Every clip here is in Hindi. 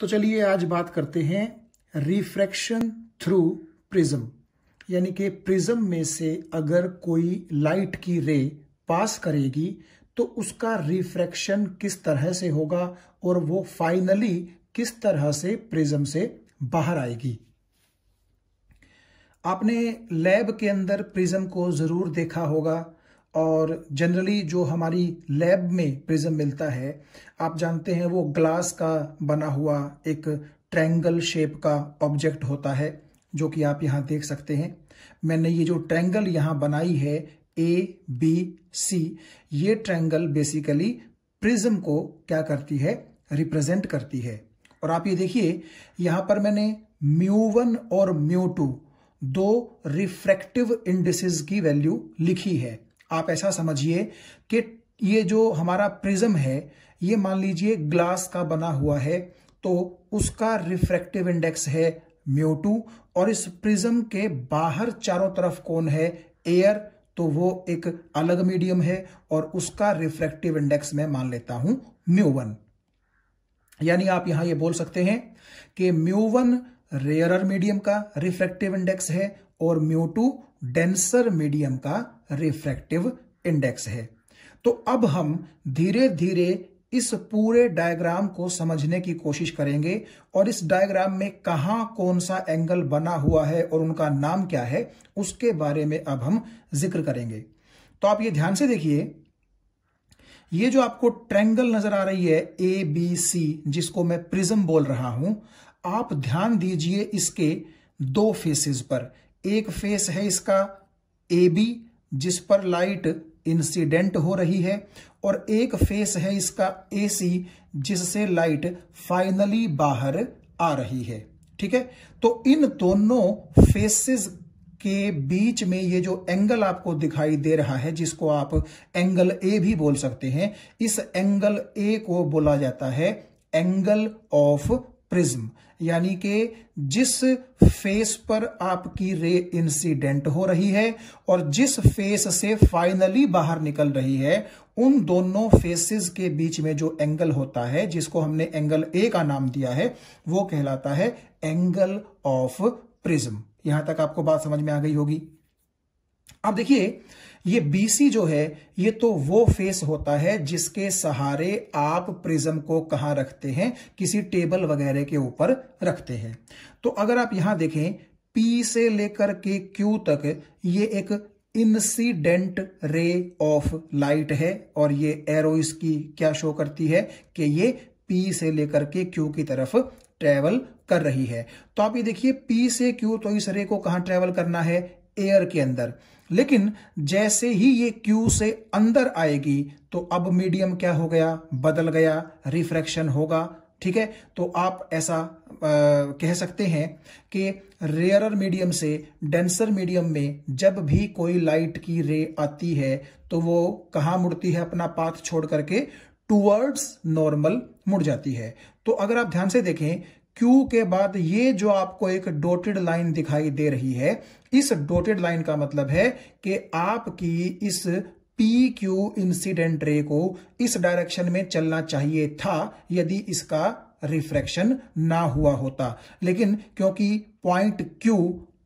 तो चलिए आज बात करते हैं रिफ्रैक्शन थ्रू प्रिज्म यानी कि प्रिज्म में से अगर कोई लाइट की रे पास करेगी तो उसका रिफ्रैक्शन किस तरह से होगा और वो फाइनली किस तरह से प्रिज्म से बाहर आएगी आपने लैब के अंदर प्रिज्म को जरूर देखा होगा और जनरली जो हमारी लैब में प्रिज्म मिलता है आप जानते हैं वो ग्लास का बना हुआ एक ट्रैंगल शेप का ऑब्जेक्ट होता है जो कि आप यहाँ देख सकते हैं मैंने ये जो ट्रैंगल यहाँ बनाई है ए बी सी ये ट्रैंगल बेसिकली प्रिज्म को क्या करती है रिप्रेजेंट करती है और आप ये देखिए यहाँ पर मैंने म्यू वन और म्यू टू दो रिफ्रैक्टिव इंडिसेस की वैल्यू लिखी है आप ऐसा समझिए कि ये जो हमारा प्रिज्म है ये मान लीजिए ग्लास का बना हुआ है तो उसका रिफ्रैक्टिव इंडेक्स है म्यूटू और इस प्रिज्म के बाहर चारों तरफ कौन है एयर तो वो एक अलग मीडियम है और उसका रिफ्रैक्टिव इंडेक्स मैं मान लेता हूं म्यूवन यानी आप यहां ये बोल सकते हैं कि म्यूवन रेयर रेयरर मीडियम का रिफ्रैक्टिव इंडेक्स है और म्यूटू डेंसर मीडियम का रिफ्रैक्टिव इंडेक्स है तो अब हम धीरे धीरे इस पूरे डायग्राम को समझने की कोशिश करेंगे और इस डायग्राम में कहा कौन सा एंगल बना हुआ है और उनका नाम क्या है उसके बारे में अब हम जिक्र करेंगे तो आप ये ध्यान से देखिए ये जो आपको ट्रेंगल नजर आ रही है ए बी सी जिसको मैं प्रिज्म बोल रहा हूं आप ध्यान दीजिए इसके दो फेसेस पर एक फेस है इसका ए बी जिस पर लाइट इंसिडेंट हो रही है और एक फेस है इसका ए सी जिससे लाइट फाइनली बाहर आ रही है ठीक है तो इन दोनों फेसेस के बीच में ये जो एंगल आपको दिखाई दे रहा है जिसको आप एंगल ए भी बोल सकते हैं इस एंगल ए को बोला जाता है एंगल ऑफ प्रिज्म यानी कि जिस फेस पर आपकी रे इंसिडेंट हो रही है और जिस फेस से फाइनली बाहर निकल रही है उन दोनों फेसेस के बीच में जो एंगल होता है जिसको हमने एंगल ए का नाम दिया है वो कहलाता है एंगल ऑफ प्रिज्म यहां तक आपको बात समझ में आ गई होगी अब देखिए ये बीसी जो है ये तो वो फेस होता है जिसके सहारे आप प्रिज्म को कहा रखते हैं किसी टेबल वगैरह के ऊपर रखते हैं तो अगर आप यहां देखें पी से लेकर के क्यू तक ये एक इंसिडेंट रे ऑफ लाइट है और ये एरो इसकी क्या शो करती है कि ये पी से लेकर के क्यू की तरफ ट्रेवल कर रही है तो आप ये देखिए पी से क्यू तो इस रे को कहां ट्रेवल करना है एयर के अंदर लेकिन जैसे ही ये क्यू से अंदर आएगी तो अब मीडियम क्या हो गया बदल गया रिफ्रैक्शन होगा ठीक है तो आप ऐसा आ, कह सकते हैं कि रेयरर मीडियम से डेंसर मीडियम में जब भी कोई लाइट की रे आती है तो वो कहाँ मुड़ती है अपना पाथ छोड़ करके टूवर्ड्स नॉर्मल मुड़ जाती है तो अगर आप ध्यान से देखें क्यू के बाद ये जो आपको एक डोटेड लाइन दिखाई दे रही है इस डोटेड लाइन का मतलब है कि आपकी इस पी क्यू इंसिडेंट रे को इस डायरेक्शन में चलना चाहिए था यदि इसका रिफ्रैक्शन ना हुआ होता लेकिन क्योंकि पॉइंट क्यू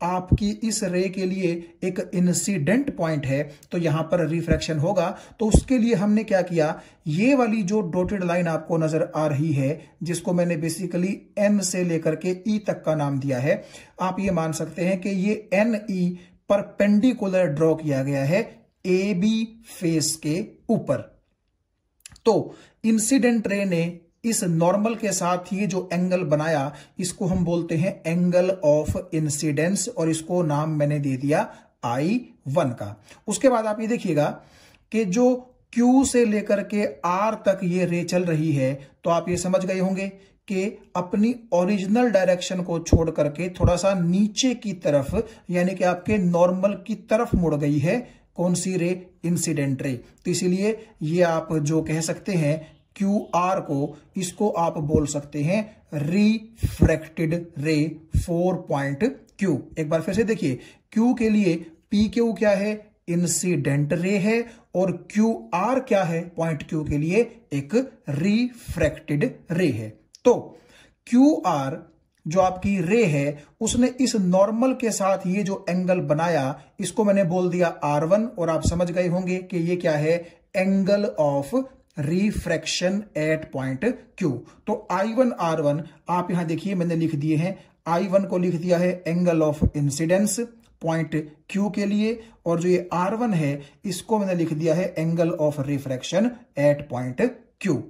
आपकी इस रे के लिए एक इंसिडेंट पॉइंट है तो यहां पर रिफ्रैक्शन होगा तो उसके लिए हमने क्या किया ये वाली जो डोटेड लाइन आपको नजर आ रही है जिसको मैंने बेसिकली एन से लेकर के ई e तक का नाम दिया है आप ये मान सकते हैं कि ये एन ई पर पेंडिकुलर ड्रॉ किया गया है ए बी फेस के ऊपर तो इंसिडेंट रे ने इस नॉर्मल के साथ ही जो एंगल बनाया इसको हम बोलते हैं एंगल ऑफ इंसिडेंस और इसको नाम मैंने दे दिया आई वन का उसके बाद आप ये देखिएगा कि जो Q से लेकर के R तक ये रे चल रही है तो आप ये समझ गए होंगे कि अपनी ओरिजिनल डायरेक्शन को छोड़ करके थोड़ा सा नीचे की तरफ यानी कि आपके नॉर्मल की तरफ मुड़ गई है कौन सी रे इंसिडेंट रे तो इसीलिए ये आप जो कह सकते हैं क्यू आर को इसको आप बोल सकते हैं रिफ्रैक्टेड रे फोर पॉइंट क्यू एक बार फिर से देखिए क्यू के लिए पी क्यू क्या है इंसिडेंट रे है और क्यू आर क्या है पॉइंट क्यू के लिए एक रिफ्रैक्टेड रे है तो क्यू आर जो आपकी रे है उसने इस नॉर्मल के साथ ये जो एंगल बनाया इसको मैंने बोल दिया आर वन और आप समझ गए होंगे कि ये क्या है angle of refraction at point Q तो आई वन आर वन आप यहां देखिए मैंने लिख दिए हैं आई वन को लिख दिया है angle of incidence point Q के लिए और जो ये आर वन है इसको मैंने लिख दिया है angle of refraction at point Q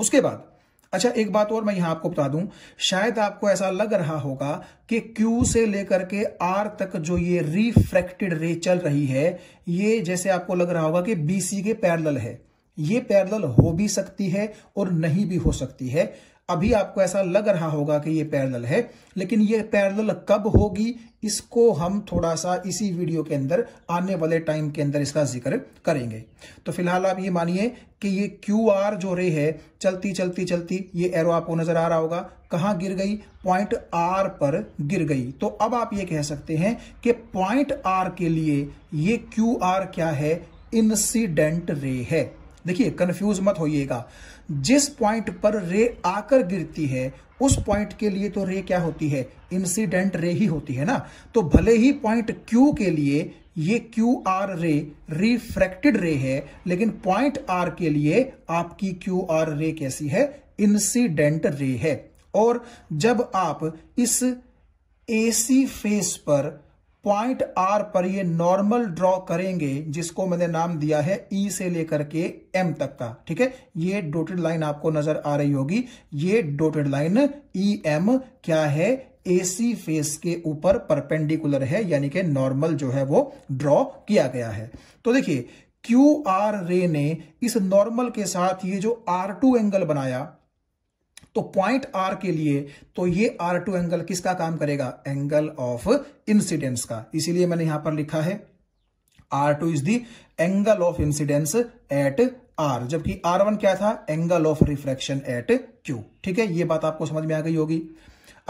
उसके बाद अच्छा एक बात और मैं यहां आपको बता दूं शायद आपको ऐसा लग रहा होगा कि Q से लेकर के R तक जो ये रिफ्रैक्टेड रे चल रही है ये जैसे आपको लग रहा होगा कि BC के पैरल है ये पैरेलल हो भी सकती है और नहीं भी हो सकती है अभी आपको ऐसा लग रहा होगा कि ये पैरेलल है लेकिन ये पैरेलल कब होगी इसको हम थोड़ा सा इसी वीडियो के अंदर आने वाले टाइम के अंदर इसका जिक्र करेंगे तो फिलहाल आप ये मानिए कि ये क्यू आर जो रे है चलती चलती चलती ये एरो आपको नजर आ रहा होगा कहाँ गिर गई पॉइंट आर पर गिर गई तो अब आप ये कह सकते हैं कि पॉइंट आर के लिए ये क्यू आर क्या है इंसिडेंट रे है देखिए कंफ्यूज मत होइएगा जिस पॉइंट पर रे आकर गिरती है उस पॉइंट के लिए तो रे क्या होती है इंसिडेंट रे ही होती है ना तो भले ही पॉइंट क्यू के लिए ये क्यू आर रे रिफ्रैक्टेड रे है लेकिन पॉइंट आर के लिए आपकी क्यू आर रे कैसी है इंसिडेंट रे है और जब आप इस एसी फेस पर पॉइंट आर पर ये नॉर्मल ड्रॉ करेंगे जिसको मैंने नाम दिया है ई e से लेकर के एम तक का ठीक है ये डोटेड लाइन आपको नजर आ रही होगी ये डोटेड लाइन ई एम क्या है एसी फेस के ऊपर परपेंडिकुलर है यानी कि नॉर्मल जो है वो ड्रॉ किया गया है तो देखिए क्यू आर रे ने इस नॉर्मल के साथ ये जो आर टू एंगल बनाया तो पॉइंट आर के लिए तो ये आर टू एंगल किसका काम करेगा एंगल ऑफ इंसिडेंस का इसीलिए मैंने यहां पर लिखा है R two is the angle of incidence at R जबकि आर वन क्या था angle of reflection at Q ठीक है ये बात आपको समझ में आ गई होगी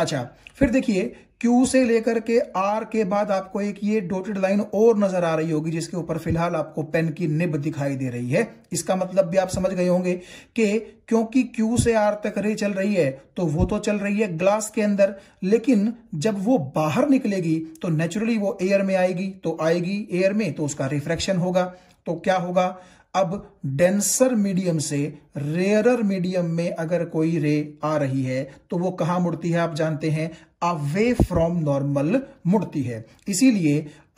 अच्छा फिर देखिए क्यू से लेकर के आर के बाद आपको एक ये डोटेड लाइन और नजर आ रही होगी जिसके ऊपर फिलहाल आपको पेन की निब दिखाई दे रही है इसका मतलब भी आप समझ गए होंगे कि क्योंकि क्यू से आर तक रे चल रही है तो वो तो चल रही है ग्लास के अंदर लेकिन जब वो बाहर निकलेगी तो नेचुरली वो एयर में आएगी तो आएगी एयर में तो उसका रिफ्रैक्शन होगा तो क्या होगा अब डेंसर मीडियम से रेयरर मीडियम में अगर कोई रे आ रही है तो वो कहां मुड़ती है आप जानते हैं अवे फ्रॉम नॉर्मल मुड़ती है इसीलिए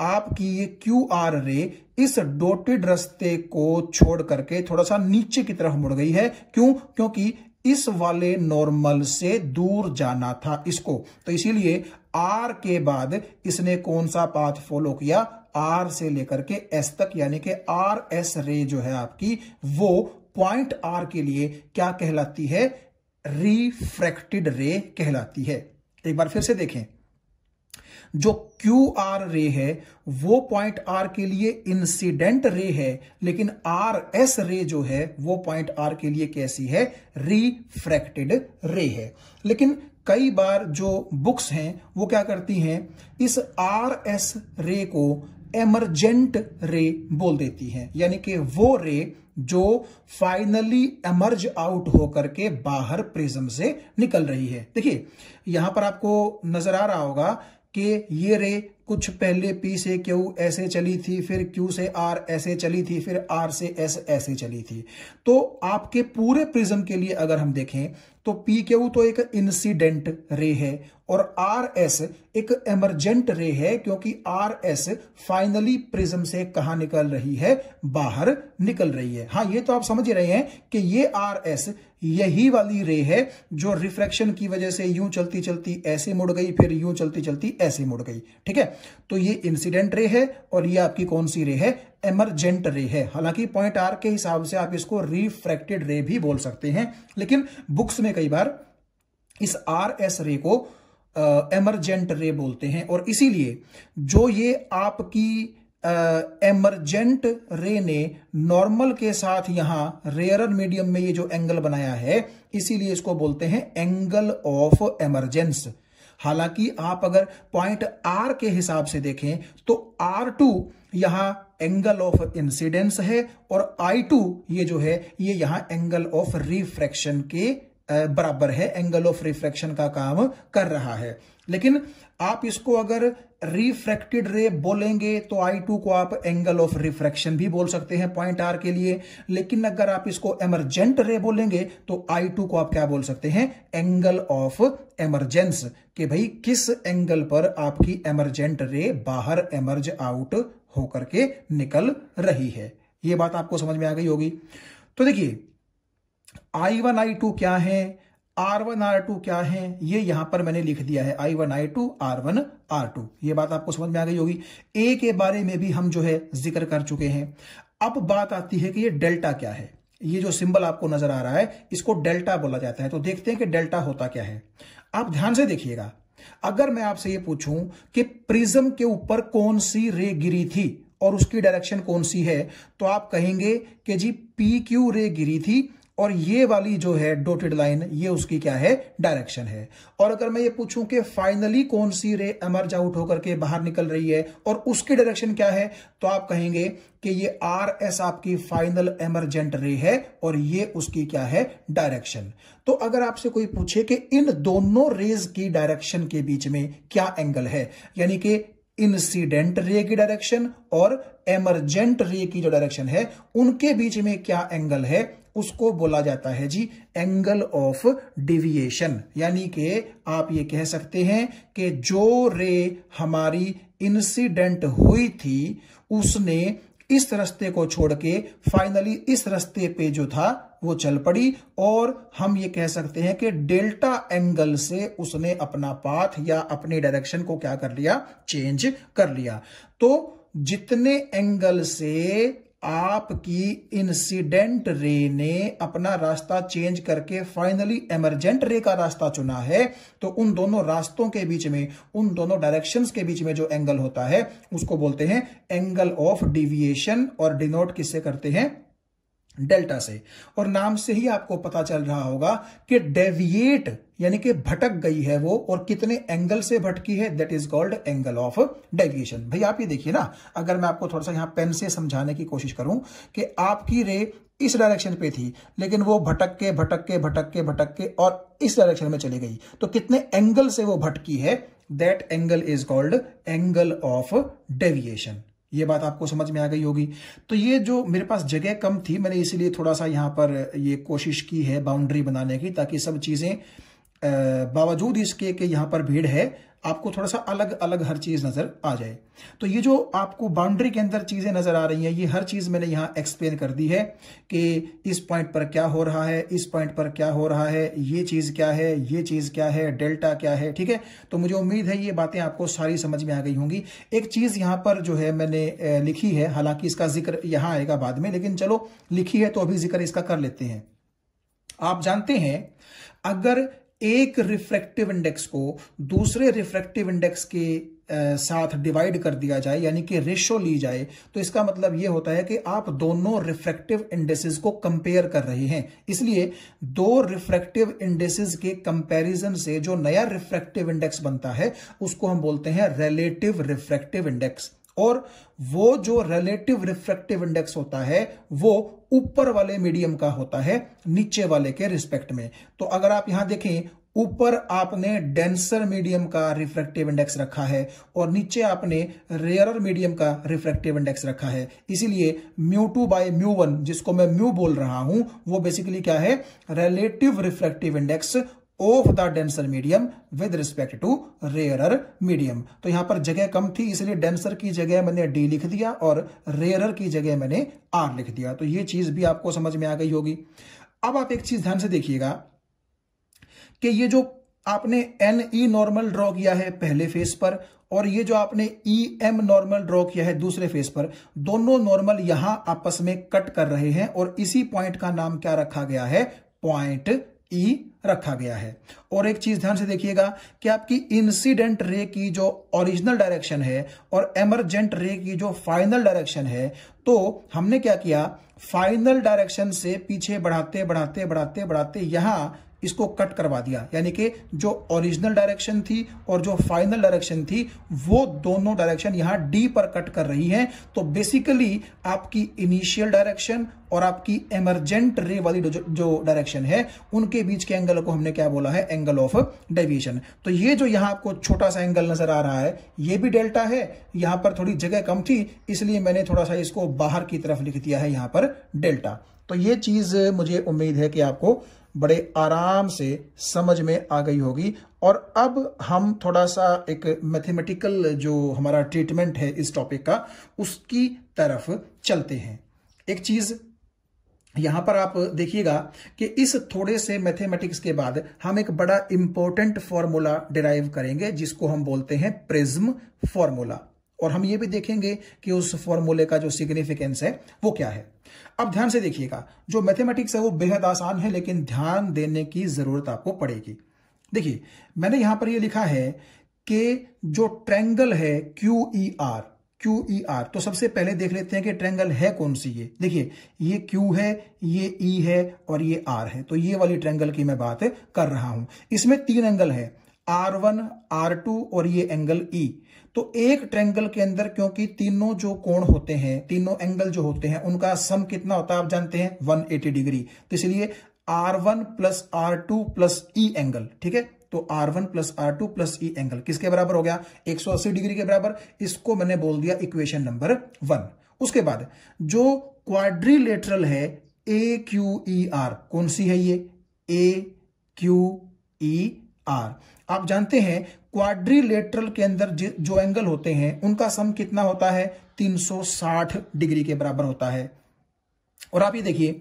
आपकी ये क्यू आर रे इस डोटेड रस्ते को छोड़ करके थोड़ा सा नीचे की तरफ मुड़ गई है क्यों क्योंकि इस वाले नॉर्मल से दूर जाना था इसको तो इसीलिए आर के बाद इसने कौन सा पाथ फॉलो किया आर से लेकर के एस तक यानी कि आर एस रे जो है आपकी वो पॉइंट आर के लिए क्या कहलाती है रिफ्रैक्टेड रे कहलाती है एक बार फिर से देखें जो क्यू आर रे है वो पॉइंट आर के लिए इंसिडेंट रे है लेकिन आर एस रे जो है वो पॉइंट आर के लिए कैसी है रिफ्रैक्टेड रे है लेकिन कई बार जो बुक्स हैं वो क्या करती हैं इस आर एस रे को एमरजेंट रे बोल देती है यानी कि वो रे जो फाइनली एमर्ज आउट होकर के बाहर प्रिज्म से निकल रही है देखिए यहां पर आपको नजर आ रहा होगा कि ये रे कुछ पहले पी से क्यू ऐसे चली थी फिर क्यू से आर ऐसे चली थी फिर आर से एस ऐसे चली थी तो आपके पूरे प्रिज्म के लिए अगर हम देखें तो पी क्यू तो एक इंसिडेंट रे है और आर एस एक एमरजेंट रे है क्योंकि आर एस फाइनली प्रिज्म से कहा निकल रही है बाहर निकल रही है हाँ ये तो आप समझ रहे हैं कि ये आर एस यही वाली रे है जो रिफ्रेक्शन की वजह से यूं चलती चलती ऐसे मुड़ गई फिर यूं चलती चलती ऐसे मुड़ गई ठीक है तो ये इंसिडेंट रे है और ये आपकी कौन सी रे है एमरजेंट रे है हालांकि पॉइंट आर के हिसाब से आप इसको रिफ्रैक्टेड रे भी बोल सकते हैं लेकिन बुक्स में कई बार इस आर एस रे को एमरजेंट रे बोलते हैं और इसीलिए जो ये आपकी एमरजेंट रे ने नॉर्मल के साथ यहां रेयरर मीडियम में ये जो एंगल बनाया है इसीलिए इसको बोलते हैं एंगल ऑफ एमरजेंस हालांकि आप अगर पॉइंट आर के हिसाब से देखें तो आर टू यहां एंगल ऑफ इंसिडेंस है और आई टू ये जो है ये यहां एंगल ऑफ रिफ्रैक्शन के बराबर है एंगल ऑफ रिफ्रैक्शन का काम कर रहा है लेकिन आप इसको अगर रिफ्रैक्टेड रे बोलेंगे तो आई टू को आप एंगल ऑफ रिफ्रैक्शन भी बोल सकते हैं पॉइंट आर के लिए लेकिन अगर आप इसको एमरजेंट रे बोलेंगे तो आई टू को आप क्या बोल सकते हैं एंगल ऑफ एमरजेंस कि भाई किस एंगल पर आपकी एमरजेंट रे बाहर एमर्ज आउट होकर के निकल रही है ये बात आपको समझ में आ गई होगी तो देखिए आई वन आई टू क्या है आर वन आर टू क्या है ये यहां पर मैंने लिख दिया है I one I two R one R two ये बात आपको समझ में आ गई होगी ए के बारे में भी हम जो है जिक्र कर चुके हैं अब बात आती है कि ये डेल्टा क्या है ये जो सिंबल आपको नजर आ रहा है इसको डेल्टा बोला जाता है तो देखते हैं कि डेल्टा होता क्या है आप ध्यान से देखिएगा अगर मैं आपसे ये पूछूं कि प्रिज्म के ऊपर कौन सी रे गिरी थी और उसकी डायरेक्शन कौन सी है तो आप कहेंगे कि जी पी क्यू रे गिरी थी और ये वाली जो है डोटेड लाइन ये उसकी क्या है डायरेक्शन है और अगर मैं ये पूछूं कि फाइनली कौन सी रे एमर्ज आउट होकर के बाहर निकल रही है और उसकी डायरेक्शन क्या है तो आप कहेंगे कि ये आर एस आपकी फाइनल एमरजेंट रे है और ये उसकी क्या है डायरेक्शन तो अगर आपसे कोई पूछे कि इन दोनों रेज की डायरेक्शन के बीच में क्या एंगल है यानी कि इंसिडेंट रे की डायरेक्शन और एमरजेंट रे की जो डायरेक्शन है उनके बीच में क्या एंगल है उसको बोला जाता है जी एंगल ऑफ डिविएशन यानी कि आप ये कह सकते हैं कि जो रे हमारी इंसिडेंट हुई थी उसने इस रास्ते को छोड़ के फाइनली इस रास्ते पे जो था वो चल पड़ी और हम ये कह सकते हैं कि डेल्टा एंगल से उसने अपना पाथ या अपने डायरेक्शन को क्या कर लिया चेंज कर लिया तो जितने एंगल से आपकी इंसिडेंट रे ने अपना रास्ता चेंज करके फाइनली एमरजेंट रे का रास्ता चुना है तो उन दोनों रास्तों के बीच में उन दोनों डायरेक्शंस के बीच में जो एंगल होता है उसको बोलते हैं एंगल ऑफ डिविएशन और डिनोट किससे करते हैं डेल्टा से और नाम से ही आपको पता चल रहा होगा कि डेविएट यानी कि भटक गई है वो और कितने एंगल से भटकी है that is called angle of deviation भाई आप ये देखिए ना अगर मैं आपको थोड़ा सा यहाँ पेन से समझाने की कोशिश करूं कि आपकी रे इस डायरेक्शन पे थी लेकिन वो भटक के भटक के भटक के भटक के और इस डायरेक्शन में चली गई तो कितने एंगल से वो भटकी है that angle is called angle of deviation ये बात आपको समझ में आ गई होगी तो ये जो मेरे पास जगह कम थी मैंने इसीलिए थोड़ा सा यहाँ पर ये कोशिश की है बाउंड्री बनाने की ताकि सब चीज़ें बावजूद इसके कि यहाँ पर भीड़ है आपको थोड़ा सा अलग अलग हर चीज नजर आ जाए तो ये जो आपको बाउंड्री के अंदर चीजें नजर आ रही हैं ये हर चीज मैंने यहाँ एक्सप्लेन कर दी है कि इस पॉइंट पर क्या हो रहा है इस पॉइंट पर क्या हो रहा है ये चीज क्या है ये चीज क्या है डेल्टा क्या है ठीक है तो मुझे उम्मीद है ये बातें आपको सारी समझ में आ गई होंगी एक चीज यहाँ पर जो है मैंने लिखी है हालांकि इसका जिक्र यहाँ आएगा बाद में लेकिन चलो लिखी है तो अभी जिक्र इसका कर लेते हैं आप जानते हैं अगर एक रिफ्रैक्टिव इंडेक्स को दूसरे रिफ्रैक्टिव इंडेक्स के साथ डिवाइड कर दिया जाए यानी कि रेशो ली जाए तो इसका मतलब यह होता है कि आप दोनों रिफ्रैक्टिव इंडेसेस को कंपेयर कर रहे हैं इसलिए दो रिफ्रैक्टिव इंडेसेस के कंपैरिजन से जो नया रिफ्रैक्टिव इंडेक्स बनता है उसको हम बोलते हैं रिलेटिव रिफ्रैक्टिव इंडेक्स और वो जो रिलेटिव रिफ्रेक्टिव इंडेक्स होता है वो ऊपर वाले मीडियम का होता है नीचे वाले के रिस्पेक्ट में तो अगर आप यहां देखें ऊपर आपने डेंसर मीडियम का रिफ्रेक्टिव इंडेक्स रखा है और नीचे आपने रेयर मीडियम का रिफ्रेक्टिव इंडेक्स रखा है इसीलिए mu two by mu one जिसको मैं म्यू बोल रहा हूं वो बेसिकली क्या है relative refractive index of the denser medium with respect to rarer medium तो यहां पर जगह कम थी इसलिए डेंसर की जगह मैंने डी लिख दिया और रेयरर की जगह मैंने आर लिख दिया तो ये चीज भी आपको समझ में आ गई होगी अब आप एक चीज ध्यान से देखिएगा कि ये जो आपने एन ई नॉर्मल ड्रॉ किया है पहले फेस पर और ये जो आपने ई एम नॉर्मल ड्रॉ किया है दूसरे फेस पर दोनों नॉर्मल यहां आपस में कट कर रहे हैं और इसी पॉइंट का नाम क्या रखा गया है पॉइंट ई e रखा गया है और एक चीज ध्यान से देखिएगा कि आपकी इंसिडेंट रे की जो ओरिजिनल डायरेक्शन है और एमरजेंट रे की जो फाइनल डायरेक्शन है तो हमने क्या किया फाइनल डायरेक्शन से पीछे बढ़ाते बढ़ाते बढ़ाते बढ़ाते यहां इसको कट करवा दिया यानी कि जो ओरिजिनल डायरेक्शन थी और जो फाइनल डायरेक्शन थी वो दोनों डायरेक्शन यहां डी पर कट कर रही हैं तो बेसिकली आपकी इनिशियल डायरेक्शन और आपकी एमरजेंट रे वाली जो डायरेक्शन है उनके बीच के एंगल को हमने क्या बोला है एंगल ऑफ डेविएशन तो ये जो यहां आपको छोटा सा एंगल नजर आ रहा है ये भी डेल्टा है यहां पर थोड़ी जगह कम थी इसलिए मैंने थोड़ा सा इसको बाहर की तरफ लिख दिया है यहां पर डेल्टा तो ये चीज मुझे उम्मीद है कि आपको बड़े आराम से समझ में आ गई होगी और अब हम थोड़ा सा एक मैथमेटिकल जो हमारा ट्रीटमेंट है इस टॉपिक का उसकी तरफ चलते हैं एक चीज़ यहां पर आप देखिएगा कि इस थोड़े से मैथमेटिक्स के बाद हम एक बड़ा इंपॉर्टेंट फॉर्मूला डिराइव करेंगे जिसको हम बोलते हैं प्रिज्म फॉर्मूला और हम ये भी देखेंगे कि उस फॉर्मूले का जो सिग्निफिकेंस है वो क्या है अब ध्यान से देखिएगा जो मैथमेटिक्स है वो बेहद आसान है लेकिन ध्यान देने की जरूरत आपको पड़ेगी देखिए मैंने यहां पर ये लिखा है कि जो ट्रेंगल है Q E R Q E R तो सबसे पहले देख लेते हैं कि ट्रेंगल है कौन सी ये देखिए ये क्यू है ये ई e है और ये आर है तो ये वाली ट्रेंगल की मैं बात कर रहा हूं इसमें तीन एंगल है आर वन आर टू और ये एंगल ई e. तो एक ट्रेंगल के अंदर क्योंकि तीनों जो कोण होते हैं तीनों एंगल जो होते हैं उनका सम कितना होता है आप जानते हैं वन डिग्री तो इसलिए R one plus R two plus E angle ठीक है तो R1 one plus R two plus E angle किसके बराबर हो गया 180 डिग्री के बराबर इसको मैंने बोल दिया इक्वेशन नंबर वन उसके बाद जो क्वाड्रिलेटरल है ए क्यू ई आर कौन सी है ये ए क्यू ई आर आप जानते हैं क्वाड्रीलेटरल के अंदर जो एंगल होते हैं उनका सम कितना होता है 360 डिग्री के बराबर होता है और आप ये देखिए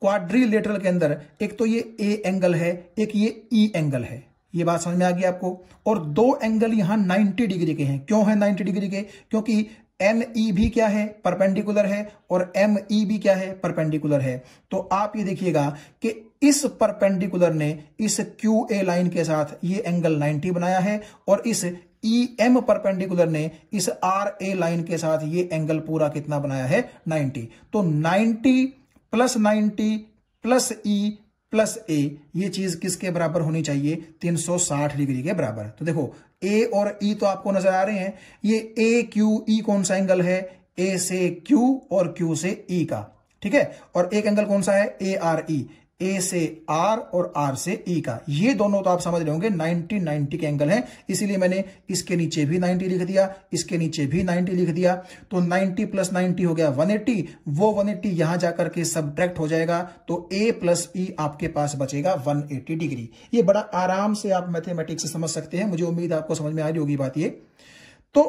क्वाड्रीलेटरल के अंदर एक तो ये ए एंगल है एक ये ई e एंगल है ये बात समझ में आ गई आपको और दो एंगल यहां 90 डिग्री के हैं क्यों है 90 डिग्री के क्योंकि एम ई भी क्या है परपेंडिकुलर है और एम ई भी क्या है परपेंडिकुलर है तो आप ये देखिएगा कि इस परपेंडिकुलर ने इस क्यू ए लाइन के साथ ये एंगल 90 बनाया है और इस ई एम परपेंडिकुलर ने इस आर ए लाइन के साथ ये एंगल पूरा कितना बनाया है 90 तो 90 plus 90 plus E plus A ये चीज किसके बराबर होनी चाहिए 360 डिग्री के बराबर तो देखो ए और ई e तो आपको नजर आ रहे हैं ये ए क्यू ई कौन सा एंगल है ए से क्यू और क्यू से ई e का ठीक है और एक एंगल कौन सा है ए आर ई ए से आर और आर से ई e का ये दोनों तो आप समझ रहे होंगे 90 90 के एंगल हैं इसीलिए मैंने इसके नीचे भी 90 लिख दिया इसके नीचे भी 90 लिख दिया तो 90 प्लस 90 हो गया 180 वो 180 एट्टी यहां जाकर के सब हो जाएगा तो ए प्लस ई आपके पास बचेगा 180 डिग्री ये बड़ा आराम से आप मैथमेटिक्स समझ सकते हैं मुझे उम्मीद आपको समझ में आ रही होगी बात ये तो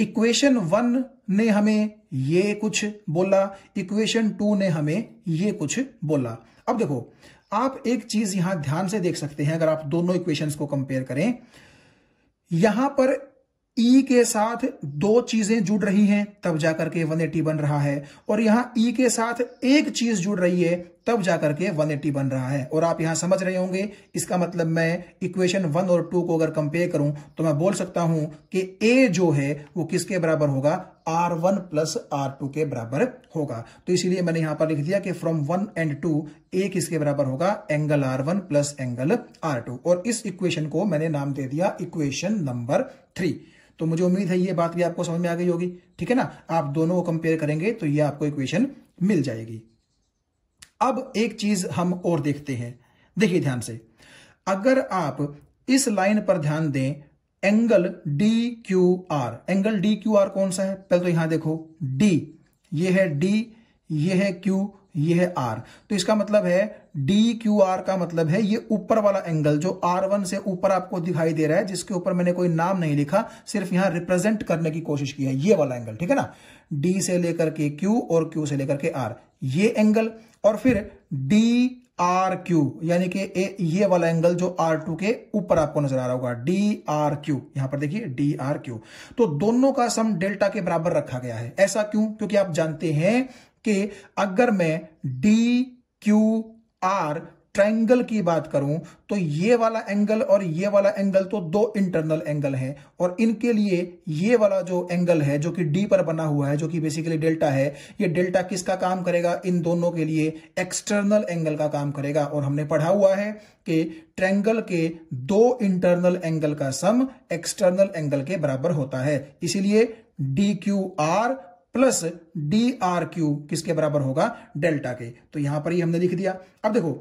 इक्वेशन वन ने हमें ये कुछ बोला इक्वेशन टू ने हमें ये कुछ बोला अब देखो आप एक चीज यहां ध्यान से देख सकते हैं अगर आप दोनों इक्वेशंस को कंपेयर करें यहां पर ई e के साथ दो चीजें जुड़ रही हैं तब जाकर के 180 बन रहा है और यहां ई e के साथ एक चीज जुड़ रही है तब जाकर के 180 बन रहा है और आप यहां समझ रहे होंगे इसका मतलब मैं इक्वेशन वन और टू को अगर कंपेयर करूं तो मैं बोल सकता हूं कि ए जो है वो किसके बराबर होगा R one plus R two के बराबर होगा तो इसीलिए मैंने यहां पर लिख दिया कि from one and two A किसके बराबर होगा angle R one plus angle R two और इस इक्वेशन को मैंने नाम दे दिया इक्वेशन नंबर थ्री तो मुझे उम्मीद है ये बात भी आपको समझ में आ गई होगी ठीक है ना आप दोनों को कंपेयर करेंगे तो ये आपको इक्वेशन मिल जाएगी अब एक चीज हम और देखते हैं देखिए ध्यान से अगर आप इस लाइन पर ध्यान दें angle D Q R angle D Q R कौन सा है पहले तो यहां देखो डी ये है डी ये है क्यू ये है आर तो इसका मतलब है डी क्यू आर का मतलब है ये ऊपर वाला एंगल जो आर वन से ऊपर आपको दिखाई दे रहा है जिसके ऊपर मैंने कोई नाम नहीं लिखा सिर्फ यहां रिप्रेजेंट करने की कोशिश की है ये वाला एंगल ठीक है ना डी से लेकर के क्यू और क्यू से लेकर के आर ये एंगल और फिर डी आर क्यू यानी कि ये वाला एंगल जो आर टू के ऊपर आपको नजर आ रहा होगा डी आर क्यू यहां पर देखिए डी आर क्यू तो दोनों का सम डेल्टा के बराबर रखा गया है ऐसा क्यों क्योंकि आप जानते हैं कि अगर मैं डी क्यू आर ट्रायंगल की बात करूं तो ये वाला एंगल और ये वाला एंगल तो दो इंटरनल एंगल हैं और इनके लिए ये वाला जो एंगल है जो कि डी पर बना हुआ है जो कि बेसिकली डेल्टा है ये डेल्टा किसका काम करेगा इन दोनों के लिए एक्सटर्नल एंगल का काम करेगा और हमने पढ़ा हुआ है कि ट्रैंगल के दो इंटरनल एंगल का सम एक्सटर्नल एंगल के बराबर होता है इसीलिए D Q R plus D R Q किसके बराबर होगा डेल्टा के तो यहां पर ही हमने लिख दिया अब देखो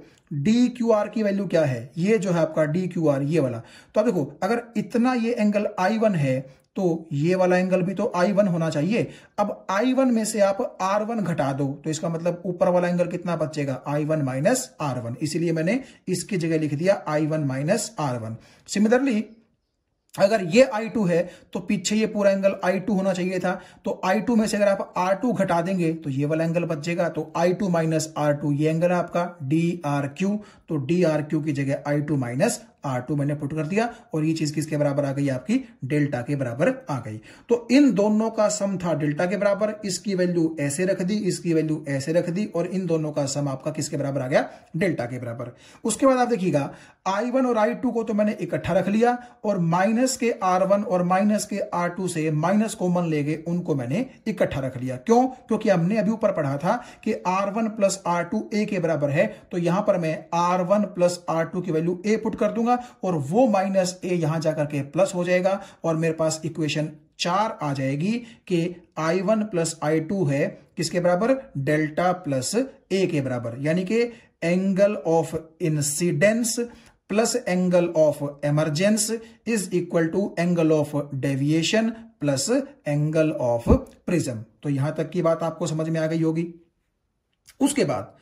डी क्यू आर की वैल्यू क्या है ये जो है आपका डी क्यू आर ये वाला तो अब देखो अगर इतना ये एंगल आई वन है तो ये वाला एंगल भी तो आई वन होना चाहिए अब आई वन में से आप आर वन घटा दो तो इसका मतलब ऊपर वाला एंगल कितना बचेगा I one minus R one इसीलिए मैंने इसकी जगह लिख दिया I one minus R one similarly अगर ये I2 है तो पीछे ये पूरा एंगल I2 होना चाहिए था तो I2 में से अगर आप R2 घटा देंगे तो ये वाला एंगल बचेगा तो I2 टू माइनस आर ये एंगल है आपका डी आर क्यू तो डी आर क्यू की जगह I2 two minus R two मैंने पुट कर दिया और ये चीज किसके बराबर आ गई आपकी डेल्टा के बराबर आ गई तो इन दोनों का सम था डेल्टा के बराबर इसकी वैल्यू ऐसे रख दी इसकी वैल्यू ऐसे रख दी और इन दोनों का सम आपका किसके बराबर आ गया डेल्टा के बराबर उसके बाद आप देखिएगा आई वन और आई टू को तो मैंने इकट्ठा रख लिया और माइनस के आर वन और माइनस के आर टू से माइनस कॉमन ले गए उनको मैंने इकट्ठा रख लिया क्यों क्योंकि हमने अभी ऊपर पढ़ा था कि R one plus R two A के बराबर है तो यहां पर मैं R one plus R two की वैल्यू ए पुट कर दूंगा करूंगा और वो माइनस ए यहां जाकर के प्लस हो जाएगा और मेरे पास इक्वेशन चार आ जाएगी कि I1 वन प्लस आई है किसके बराबर डेल्टा प्लस ए के बराबर यानी कि angle of incidence plus angle of emergence is equal to angle of deviation plus angle of prism तो यहां तक की बात आपको समझ में आ गई होगी उसके बाद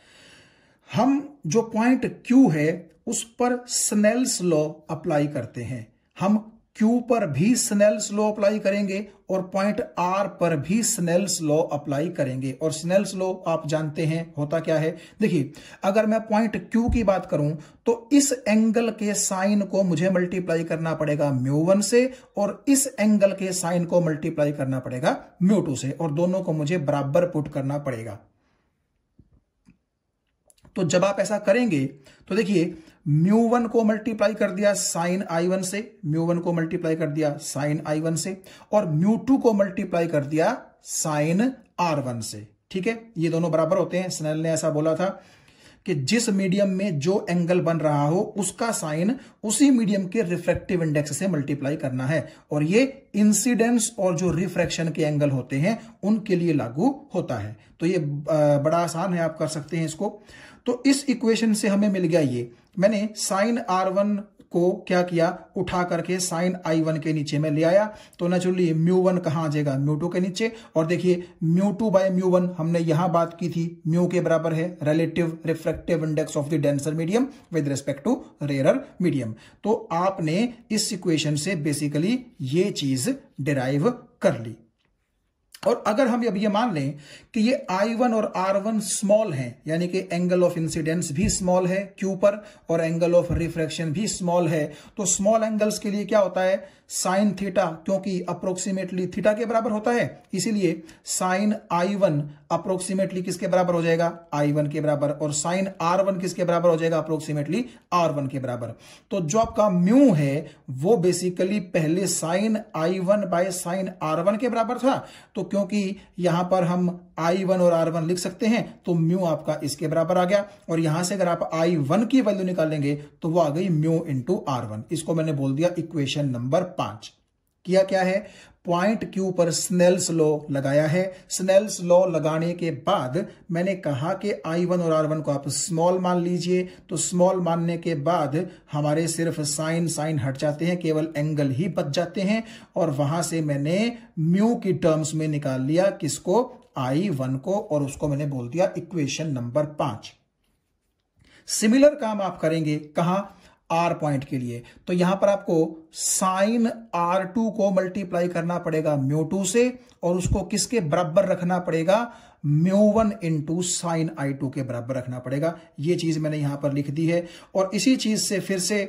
हम जो पॉइंट Q है उस पर स्नेल्स लॉ अप्लाई करते हैं हम क्यू पर भी स्नेल्स लॉ अप्लाई करेंगे और पॉइंट आर पर भी स्नेल्स लॉ अप्लाई करेंगे और स्नेल्स लॉ आप जानते हैं होता क्या है देखिए अगर मैं पॉइंट क्यू की बात करूं तो इस एंगल के साइन को मुझे मल्टीप्लाई करना पड़ेगा म्यू वन से और इस एंगल के साइन को मल्टीप्लाई करना पड़ेगा म्यू टू से और दोनों को मुझे बराबर पुट करना पड़ेगा तो जब आप ऐसा करेंगे तो देखिए म्यू वन को मल्टीप्लाई कर दिया साइन आई वन से म्यू वन को मल्टीप्लाई कर दिया साइन आई वन से और म्यू टू को मल्टीप्लाई कर दिया साइन आर वन से ठीक है ये दोनों बराबर होते हैं स्नेल ने ऐसा बोला था कि जिस मीडियम में जो एंगल बन रहा हो उसका साइन उसी मीडियम के रिफ्रेक्टिव इंडेक्स से मल्टीप्लाई करना है और ये इंसिडेंस और जो रिफ्रैक्शन के एंगल होते हैं उनके लिए लागू होता है तो ये बड़ा आसान है आप कर सकते हैं इसको तो इस इक्वेशन से हमें मिल गया ये मैंने साइन आर वन को क्या किया उठा करके साइन आई वन के नीचे में ले आया तो नेचुरली म्यू वन कहा आ जाएगा म्यू टू के नीचे और देखिए mu two by mu one हमने यहां बात की थी म्यू के बराबर है relative refractive index of the denser medium with respect to rare medium तो आपने इस इक्वेशन से बेसिकली ये चीज डिराइव कर ली और अगर हम अब ये मान लें कि ये I1 और R1 स्मॉल हैं यानी कि एंगल ऑफ इंसिडेंस भी स्मॉल है Q पर और एंगल ऑफ रिफ्रैक्शन भी स्मॉल है तो स्मॉल एंगल्स के लिए क्या होता है साइन थीटा क्योंकि अप्रोक्सीमेटली थीटा के बराबर होता है इसीलिए साइन I1 अप्रोक्सीमेटली किसके बराबर हो जाएगा आई वन के बराबर और साइन आर वन किसके बराबर हो जाएगा अप्रोक्सीमेटली आर वन के बराबर तो जो आपका म्यू है वो बेसिकली पहले sine I one by sine R one के बराबर था तो क्योंकि यहां पर हम आई वन और आर वन लिख सकते हैं तो म्यू आपका इसके बराबर आ गया और यहां से अगर आप आई वन की वैल्यू निकालेंगे तो वो आ गई म्यू इंटू आर वन इसको मैंने बोल दिया इक्वेशन नंबर पांच किया क्या है पॉइंट के ऊपर स्नेल्स लॉ लगाया है स्नेल्स लॉ लगाने के बाद मैंने कहा कि आई वन और आर वन को आप स्मॉल मान लीजिए तो स्मॉल मानने के बाद हमारे सिर्फ साइन साइन हट जाते हैं केवल एंगल ही बच जाते हैं और वहां से मैंने म्यू की टर्म्स में निकाल लिया किसको आई वन को और उसको मैंने बोल दिया इक्वेशन नंबर पांच सिमिलर काम आप करेंगे कहा आर पॉइंट के लिए तो यहां पर आपको साइन आर टू को मल्टीप्लाई करना पड़ेगा म्यू टू से और उसको किसके बराबर रखना पड़ेगा mu one into sine I two के बराबर रखना पड़ेगा ये चीज मैंने यहां पर लिख दी है और इसी चीज से फिर से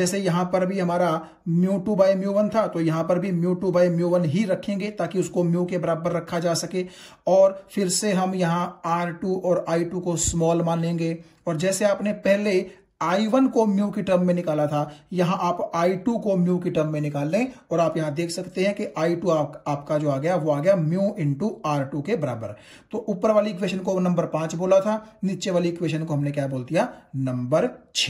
जैसे यहां पर भी हमारा mu two by mu one था तो यहां पर भी mu two by mu one ही रखेंगे ताकि उसको म्यू के बराबर रखा जा सके और फिर से हम यहां आर टू और आई टू को स्मॉल मान लेंगे और जैसे आपने पहले आई वन को म्यू की टर्म में निकाला था यहां आप आई टू को म्यू की टर्म में निकाल लें और आप यहां देख सकते हैं कि आई टू आप, आपका जो आ गया वो आ गया म्यू इंटू आर टू के बराबर तो ऊपर वाली इक्वेशन को नंबर पांच बोला था नीचे वाली इक्वेशन को हमने क्या बोल दिया नंबर छ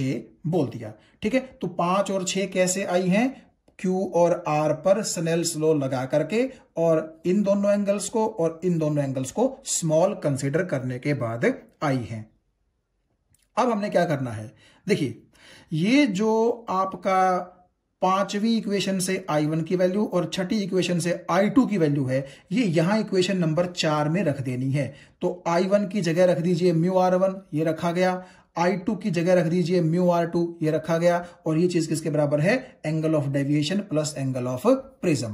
बोल दिया ठीक है तो पांच और छ कैसे आई है Q और R पर स्नेल स्लो लगा करके और इन दोनों एंगल्स को और इन दोनों एंगल्स को स्मॉल कंसिडर करने के बाद आई है अब हमने क्या करना है देखिए ये जो आपका पांचवी इक्वेशन से आई वन की वैल्यू और छठी इक्वेशन से आई टू की वैल्यू है ये यहां इक्वेशन नंबर चार में रख देनी है तो आई वन की जगह रख दीजिए म्यू आर वन ये रखा गया आई टू की जगह रख दीजिए म्यू आर टू ये रखा गया और ये चीज किसके बराबर है angle of deviation plus angle of prism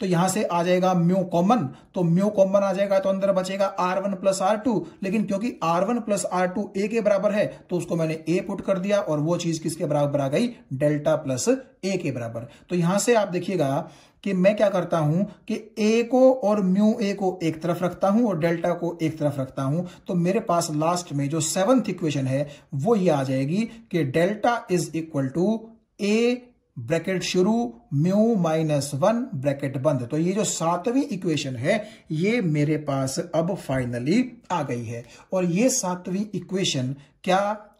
तो यहां से आ जाएगा म्यू कॉमन तो म्यू कॉमन आ जाएगा तो अंदर बचेगा R one plus R two लेकिन क्योंकि R one plus R two A के बराबर है तो उसको मैंने ए पुट कर दिया और वो चीज किसके बराबर आ गई डेल्टा प्लस ए के बराबर तो यहां से आप देखिएगा कि मैं क्या करता हूं कि ए को और म्यू ए को एक तरफ रखता हूं और डेल्टा को एक तरफ रखता हूं तो मेरे पास लास्ट में जो सेवंथ इक्वेशन है वो ये आ जाएगी कि delta is equal to A bracket शुरू म्यू माइनस वन ब्रैकेट बंद तो ये जो सातवीं इक्वेशन है ये मेरे पास अब फाइनली आ गई है और ये सातवीं इक्वेशन क्या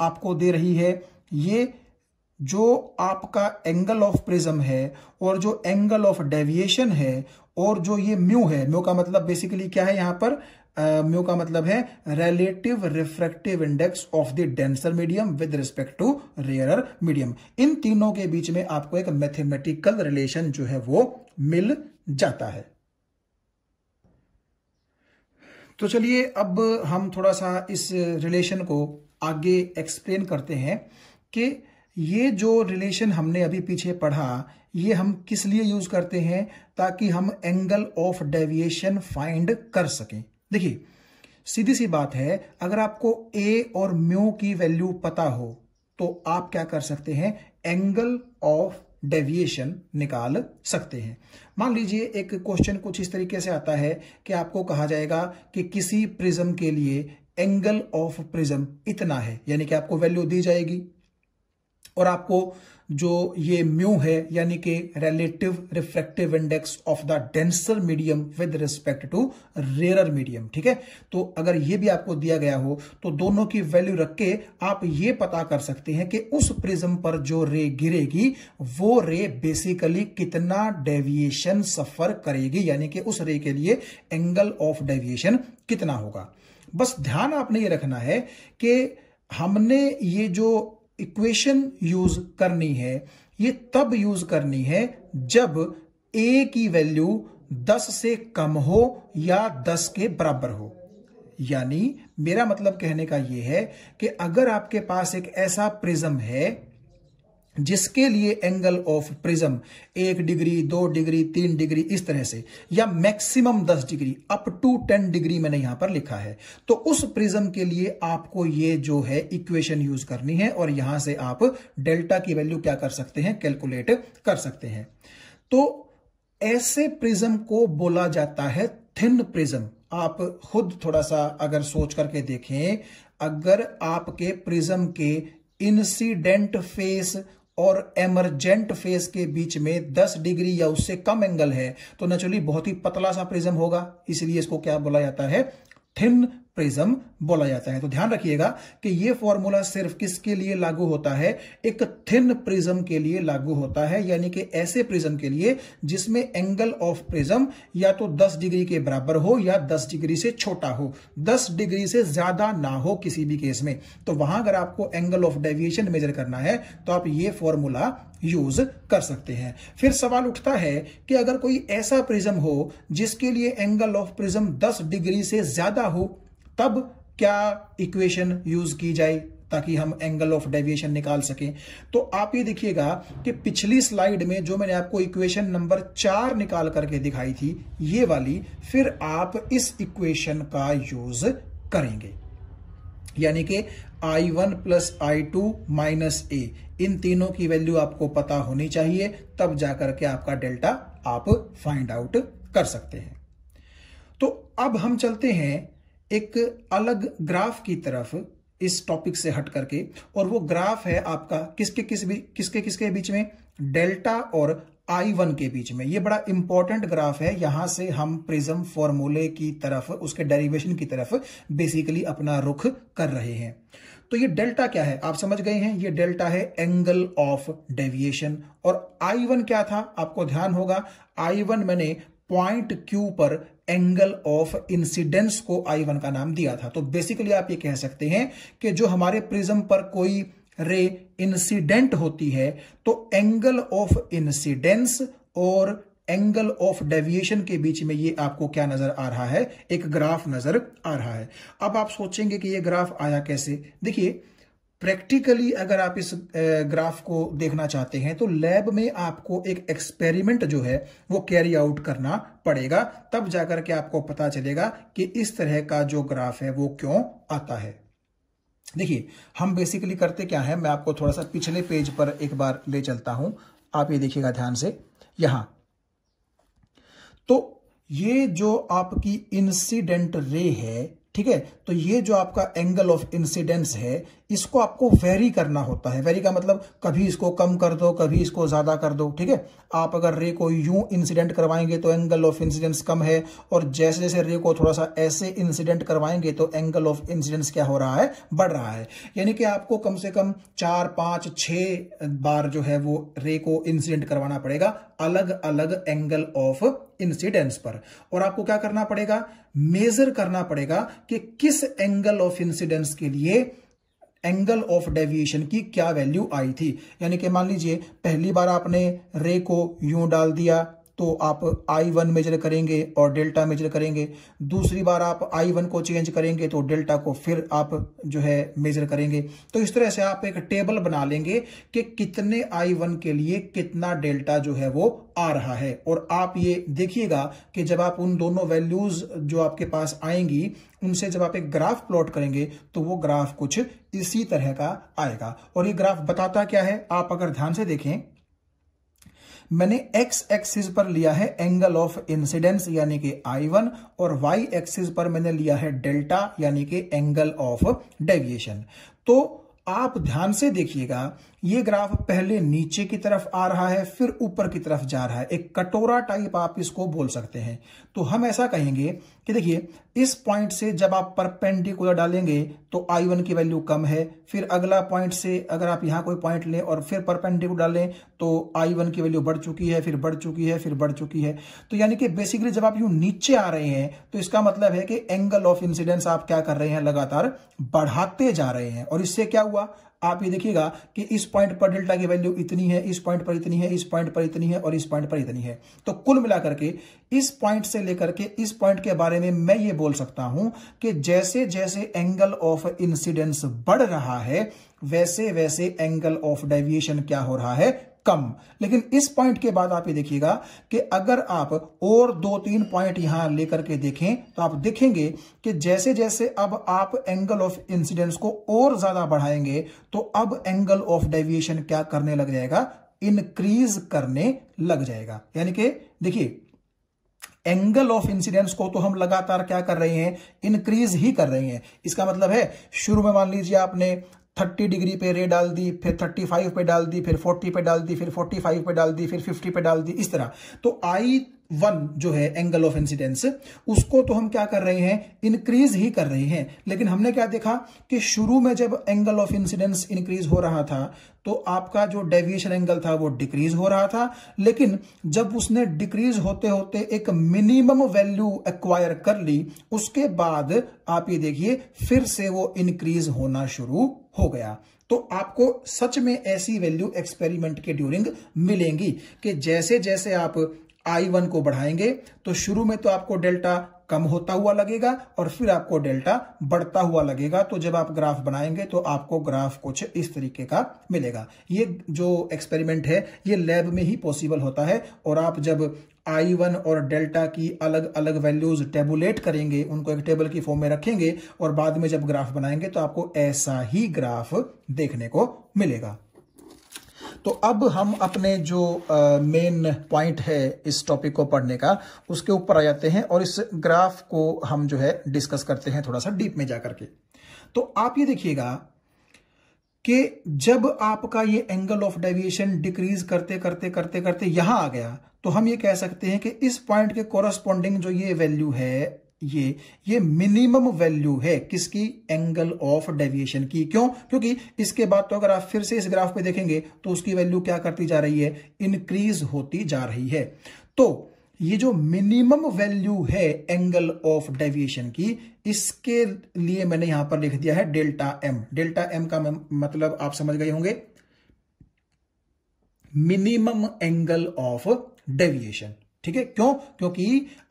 आपको दे रही है ये जो आपका एंगल ऑफ प्रिज्म है और जो एंगल ऑफ डेविएशन है और जो ये म्यू है म्यू का मतलब बेसिकली क्या है यहां पर म्यू uh, का मतलब है relative refractive index of the denser medium with respect to rarer medium इन तीनों के बीच में आपको एक मैथमेटिकल रिलेशन जो है वो मिल जाता है तो चलिए अब हम थोड़ा सा इस रिलेशन को आगे एक्सप्लेन करते हैं कि ये जो रिलेशन हमने अभी पीछे पढ़ा ये हम किस लिए यूज करते हैं ताकि हम एंगल ऑफ डेविएशन फाइंड कर सकें देखिए सीधी सी बात है अगर आपको ए और म्यू की वैल्यू पता हो तो आप क्या कर सकते हैं एंगल ऑफ डेविएशन निकाल सकते हैं मान लीजिए एक क्वेश्चन कुछ इस तरीके से आता है कि आपको कहा जाएगा कि किसी प्रिज्म के लिए एंगल ऑफ प्रिज्म इतना है यानी कि आपको वैल्यू दी जाएगी और आपको जो ये म्यू है यानी कि relative refractive index of the denser medium with respect to rare medium ठीक है तो अगर ये भी आपको दिया गया हो तो दोनों की वैल्यू रख के आप ये पता कर सकते हैं कि उस प्रिज्म पर जो रे गिरेगी वो रे बेसिकली कितना डेविएशन सफर करेगी यानी कि उस रे के लिए एंगल ऑफ डेविएशन कितना होगा बस ध्यान आपने ये रखना है कि हमने ये जो इक्वेशन यूज करनी है ये तब यूज करनी है जब ए की वैल्यू 10 से कम हो या 10 के बराबर हो यानी मेरा मतलब कहने का यह है कि अगर आपके पास एक ऐसा प्रिज्म है जिसके लिए एंगल ऑफ प्रिज्म एक डिग्री दो डिग्री तीन डिग्री इस तरह से या मैक्सिमम दस degree up to ten degree मैंने यहां पर लिखा है तो उस प्रिज्म के लिए आपको ये जो है इक्वेशन यूज करनी है और यहां से आप डेल्टा की वैल्यू क्या कर सकते हैं कैलकुलेट कर सकते हैं तो ऐसे प्रिज्म को बोला जाता है थिन प्रिज्म आप खुद थोड़ा सा अगर सोच करके देखें अगर आपके प्रिज्म के इंसिडेंट फेस और एमरजेंट फेस के बीच में 10 डिग्री या उससे कम एंगल है तो नेचुरली बहुत ही पतला सा प्रिज्म होगा इसलिए इसको क्या बोला जाता है थिन प्रिज्म बोला जाता है तो ध्यान रखिएगा कि ये फॉर्मूला सिर्फ किसके लिए लागू होता है एक थिन प्रिज्म के लिए लागू होता है यानी कि ऐसे प्रिज्म के लिए जिसमें एंगल ऑफ प्रिज्म या तो 10 डिग्री के बराबर हो या 10 डिग्री से छोटा हो 10 डिग्री से ज्यादा ना हो किसी भी केस में तो वहां अगर आपको एंगल ऑफ डेविएशन मेजर करना है तो आप ये फॉर्मूला यूज कर सकते हैं फिर सवाल उठता है कि अगर कोई ऐसा प्रिज्म हो जिसके लिए एंगल ऑफ प्रिज्म 10 डिग्री से ज्यादा हो तब क्या इक्वेशन यूज की जाए ताकि हम एंगल ऑफ डेविएशन निकाल सकें तो आप ये देखिएगा कि पिछली स्लाइड में जो मैंने आपको इक्वेशन नंबर चार निकाल करके दिखाई थी ये वाली फिर आप इस इक्वेशन का यूज करेंगे यानी कि I one plus I two minus A इन तीनों की वैल्यू आपको पता होनी चाहिए तब जाकर के आपका डेल्टा आप फाइंड आउट कर सकते हैं तो अब हम चलते हैं एक अलग ग्राफ की तरफ इस टॉपिक से हट करके और वो ग्राफ है आपका किसके किस भी किसके किसके बीच में डेल्टा और आई वन के बीच में ये बड़ा इंपॉर्टेंट ग्राफ है यहां से हम प्रिज्म फॉर्मूले की तरफ उसके डेरिवेशन की तरफ बेसिकली अपना रुख कर रहे हैं तो ये डेल्टा क्या है आप समझ गए हैं ये डेल्टा है एंगल ऑफ डेविएशन और आई वन क्या था आपको ध्यान होगा आई वन मैंने पॉइंट क्यू पर एंगल ऑफ इंसिडेंस को आई वन का नाम दिया था तो बेसिकली आप ये कह सकते हैं कि जो हमारे प्रिज्म पर कोई रे इंसिडेंट होती है तो एंगल ऑफ इंसिडेंस और एंगल ऑफ डेविएशन के बीच में ये आपको क्या नजर आ रहा है एक ग्राफ नजर आ रहा है अब आप सोचेंगे कि ये ग्राफ आया कैसे देखिए प्रैक्टिकली अगर आप इस ग्राफ को देखना चाहते हैं तो लैब में आपको एक एक्सपेरिमेंट जो है वो कैरी आउट करना पड़ेगा तब जाकर के आपको पता चलेगा कि इस तरह का जो ग्राफ है वो क्यों आता है देखिए हम बेसिकली करते क्या है मैं आपको थोड़ा सा पिछले पेज पर एक बार ले चलता हूं आप ये देखिएगा ध्यान से यहां तो ये जो आपकी इंसिडेंट रे है ठीक है तो ये जो आपका एंगल ऑफ इंसिडेंस है इसको आपको वेरी करना होता है वेरी का मतलब कभी इसको कम कर दो कभी इसको ज़्यादा कर दो ठीक है आप अगर रे को यू इंसिडेंट करवाएंगे तो एंगल ऑफ इंसिडेंस कम है और जैसे जैसे रे को थोड़ा सा ऐसे इंसिडेंट करवाएंगे तो एंगल ऑफ इंसिडेंस क्या हो रहा है बढ़ रहा है यानी कि आपको कम से कम चार पांच छह बार जो है वो रे को इंसिडेंट करवाना पड़ेगा अलग अलग एंगल ऑफ इंसिडेंस पर और आपको क्या करना पड़ेगा मेजर करना पड़ेगा कि किस एंगल ऑफ इंसिडेंस के लिए एंगल ऑफ डेविएशन की क्या वैल्यू आई थी यानी कि मान लीजिए पहली बार आपने रे को यूं डाल दिया तो आप आई वन मेजर करेंगे और डेल्टा मेजर करेंगे दूसरी बार आप आई वन को चेंज करेंगे तो डेल्टा को फिर आप जो है मेजर करेंगे तो इस तरह से आप एक टेबल बना लेंगे कि कितने आई वन के लिए कितना डेल्टा जो है वो आ रहा है और आप ये देखिएगा कि जब आप उन दोनों वैल्यूज जो आपके पास आएंगी उनसे जब आप एक ग्राफ प्लॉट करेंगे तो वो ग्राफ कुछ इसी तरह का आएगा और ये ग्राफ बताता क्या है आप अगर ध्यान से देखें मैंने एक्स एक्सिस पर लिया है एंगल ऑफ इंसिडेंस यानी कि आई वन और वाई एक्सिस पर मैंने लिया है डेल्टा यानी कि एंगल ऑफ डेविएशन तो आप ध्यान से देखिएगा ये ग्राफ पहले नीचे की तरफ आ रहा है फिर ऊपर की तरफ जा रहा है एक कटोरा टाइप आप इसको बोल सकते हैं तो हम ऐसा कहेंगे कि देखिए इस पॉइंट से जब आप परपेंडिकुलर डालेंगे तो आई वन की वैल्यू कम है फिर अगला पॉइंट से अगर आप यहां कोई पॉइंट लें और फिर परपेंडिकुलर डालें तो आई वन की वैल्यू बढ़ चुकी है फिर बढ़ चुकी है फिर बढ़ चुकी है तो यानी कि बेसिकली जब आप यू नीचे आ रहे हैं तो इसका मतलब है कि एंगल ऑफ इंसिडेंस आप क्या कर रहे हैं लगातार बढ़ाते जा रहे हैं और इससे क्या हुआ आप ये देखिएगा कि इस पॉइंट पर डेल्टा की वैल्यू इतनी है इस पॉइंट पर इतनी है इस पॉइंट पर इतनी है और इस पॉइंट पर इतनी है तो कुल मिलाकर के इस पॉइंट से लेकर के इस पॉइंट के बारे में मैं ये बोल सकता हूं कि जैसे जैसे एंगल ऑफ इंसिडेंस बढ़ रहा है वैसे वैसे एंगल ऑफ डेविएशन क्या हो रहा है कम लेकिन इस पॉइंट के बाद आप ये देखिएगा कि अगर आप और दो तीन पॉइंट यहां लेकर के देखें तो आप देखेंगे कि जैसे जैसे अब आप एंगल ऑफ इंसिडेंस को और ज्यादा बढ़ाएंगे तो अब एंगल ऑफ डेविएशन क्या करने लग जाएगा इंक्रीज करने लग जाएगा यानी कि देखिए एंगल ऑफ इंसिडेंस को तो हम लगातार क्या कर रहे हैं इंक्रीज ही कर रहे हैं इसका मतलब है शुरू में मान लीजिए आपने थर्टी डिग्री पे रे डाल दी फिर थर्टी फाइव पे डाल दी फिर फोर्टी पे डाल दी फिर फोर्टी फाइव पे डाल दी फिर फिफ्टी पे डाल दी इस तरह तो आई वन जो है एंगल ऑफ इंसिडेंस उसको तो हम क्या कर रहे हैं इंक्रीज ही कर रहे हैं लेकिन हमने क्या देखा कि शुरू में जब एंगल ऑफ इंसिडेंस इंक्रीज हो रहा था तो आपका जो डेविएशन एंगल था वो डिक्रीज हो रहा था लेकिन जब उसने डिक्रीज होते होते एक मिनिमम वैल्यू एक्वायर कर ली उसके बाद आप ये देखिए फिर से वो इंक्रीज होना शुरू हो गया तो आपको सच में ऐसी वैल्यू एक्सपेरिमेंट के ड्यूरिंग मिलेंगी कि जैसे जैसे आप आई वन को बढ़ाएंगे तो शुरू में तो आपको डेल्टा कम होता हुआ लगेगा और फिर आपको डेल्टा बढ़ता हुआ लगेगा तो जब आप ग्राफ बनाएंगे तो आपको ग्राफ कुछ इस तरीके का मिलेगा ये जो एक्सपेरिमेंट है ये लैब में ही पॉसिबल होता है और आप जब आई वन और डेल्टा की अलग अलग वैल्यूज टेबुलेट करेंगे उनको एक टेबल की फॉर्म में रखेंगे और बाद में जब ग्राफ बनाएंगे तो आपको ऐसा ही ग्राफ देखने को मिलेगा तो अब हम अपने जो मेन पॉइंट है इस टॉपिक को पढ़ने का उसके ऊपर आ जाते हैं और इस ग्राफ को हम जो है डिस्कस करते हैं थोड़ा सा डीप में जाकर के तो आप ये देखिएगा कि जब आपका ये एंगल ऑफ डेविएशन डिक्रीज करते करते करते करते यहां आ गया तो हम ये कह सकते हैं कि इस पॉइंट के कोरस्पॉन्डिंग जो ये वैल्यू है ये ये मिनिमम वैल्यू है किसकी एंगल ऑफ डेविएशन की क्यों क्योंकि इसके बाद तो अगर आप फिर से इस ग्राफ पे देखेंगे तो उसकी वैल्यू क्या करती जा रही है इंक्रीज होती जा रही है तो ये जो मिनिमम वैल्यू है एंगल ऑफ डेविएशन की इसके लिए मैंने यहां पर लिख दिया है डेल्टा एम डेल्टा एम का मतलब आप समझ गए होंगे मिनिमम एंगल ऑफ डेविएशन ठीक है क्यों क्योंकि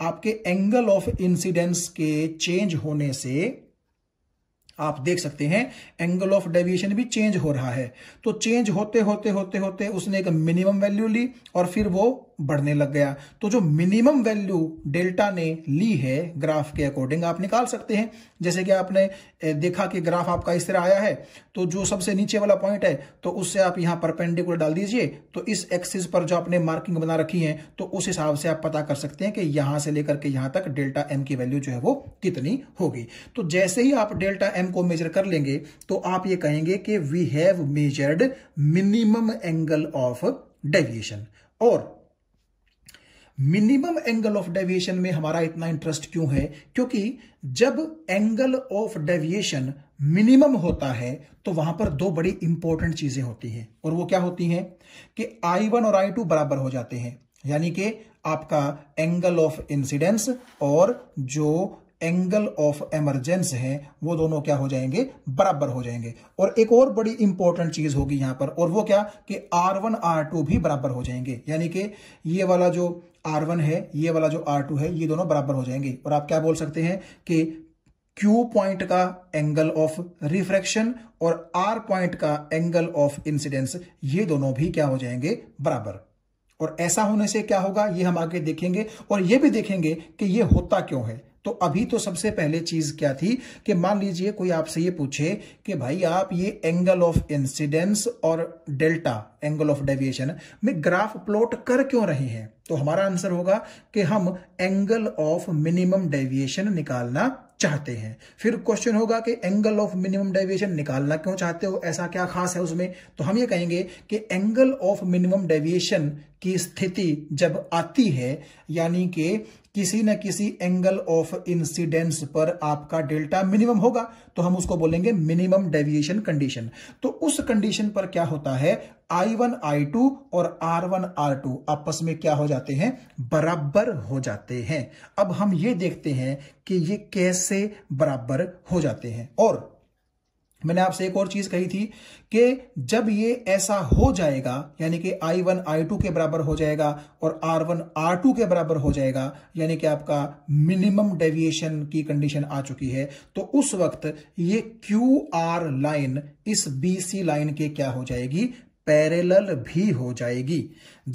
आपके एंगल ऑफ इंसिडेंस के चेंज होने से आप देख सकते हैं एंगल ऑफ डेविएशन भी चेंज हो रहा है तो चेंज होते होते होते होते उसने एक मिनिमम वैल्यू ली और फिर वो बढ़ने लग गया तो जो मिनिमम वैल्यू डेल्टा ने ली है ग्राफ के अकॉर्डिंग आप निकाल सकते हैं जैसे कि आपने देखा कि ग्राफ आपका इस तरह आया है तो जो सबसे नीचे वाला पॉइंट है तो उससे आप यहाँ परपेंडिकुलर डाल दीजिए तो इस एक्सिस पर जो आपने मार्किंग बना रखी है तो उस हिसाब से आप पता कर सकते हैं कि यहां से लेकर के यहां तक डेल्टा एम की वैल्यू जो है वो कितनी होगी तो जैसे ही आप डेल्टा एम को मेजर कर लेंगे तो आप ये कहेंगे कि we have measured minimum angle of deviation और मिनिमम एंगल ऑफ डेविएशन में हमारा इतना इंटरेस्ट क्यों है क्योंकि जब एंगल ऑफ डेविएशन मिनिमम होता है तो वहां पर दो बड़ी इंपॉर्टेंट चीजें होती हैं और वो क्या होती हैं कि आई वन और आई टू बराबर हो जाते हैं यानी कि आपका एंगल ऑफ इंसिडेंस और जो एंगल ऑफ एमरजेंस है वो दोनों क्या हो जाएंगे बराबर हो जाएंगे और एक और बड़ी इंपॉर्टेंट चीज होगी यहां पर और वो क्या कि आर वन आर टू भी बराबर हो जाएंगे यानी कि ये वाला जो आर वन है ये वाला जो आर टू है ये दोनों बराबर हो जाएंगे और आप क्या बोल सकते हैं कि क्यू पॉइंट का एंगल ऑफ रिफ्रैक्शन और आर पॉइंट का एंगल ऑफ इंसिडेंस ये दोनों भी क्या हो जाएंगे बराबर और ऐसा होने से क्या होगा ये हम आगे देखेंगे और ये भी देखेंगे कि ये होता क्यों है तो अभी तो सबसे पहले चीज क्या थी कि मान लीजिए कोई आपसे ये पूछे कि भाई आप ये एंगल ऑफ इंसिडेंस और डेल्टा एंगल ऑफ डेविएशन में ग्राफ प्लॉट कर क्यों रहे हैं तो हमारा आंसर होगा कि हम एंगल ऑफ मिनिमम डेविएशन निकालना चाहते हैं फिर क्वेश्चन होगा कि एंगल ऑफ मिनिमम डेविएशन निकालना क्यों चाहते हो ऐसा क्या खास है उसमें तो हम ये कहेंगे कि एंगल ऑफ मिनिमम डेविएशन की स्थिति जब आती है यानी कि किसी न किसी एंगल ऑफ इंसिडेंस पर आपका डेल्टा मिनिमम होगा तो हम उसको बोलेंगे मिनिमम डेविएशन कंडीशन तो उस कंडीशन पर क्या होता है आई वन आई टू और आर वन आर टू आपस में क्या हो जाते हैं बराबर हो जाते हैं अब हम ये देखते हैं कि ये कैसे बराबर हो जाते हैं और मैंने आपसे एक और चीज कही थी कि जब ये ऐसा हो जाएगा यानी कि आई वन आई टू के बराबर हो जाएगा और आर वन आर टू के बराबर हो जाएगा यानी कि आपका मिनिमम डेविएशन की कंडीशन आ चुकी है तो उस वक्त ये क्यू आर लाइन इस बी सी लाइन के क्या हो जाएगी पैरेलल भी हो जाएगी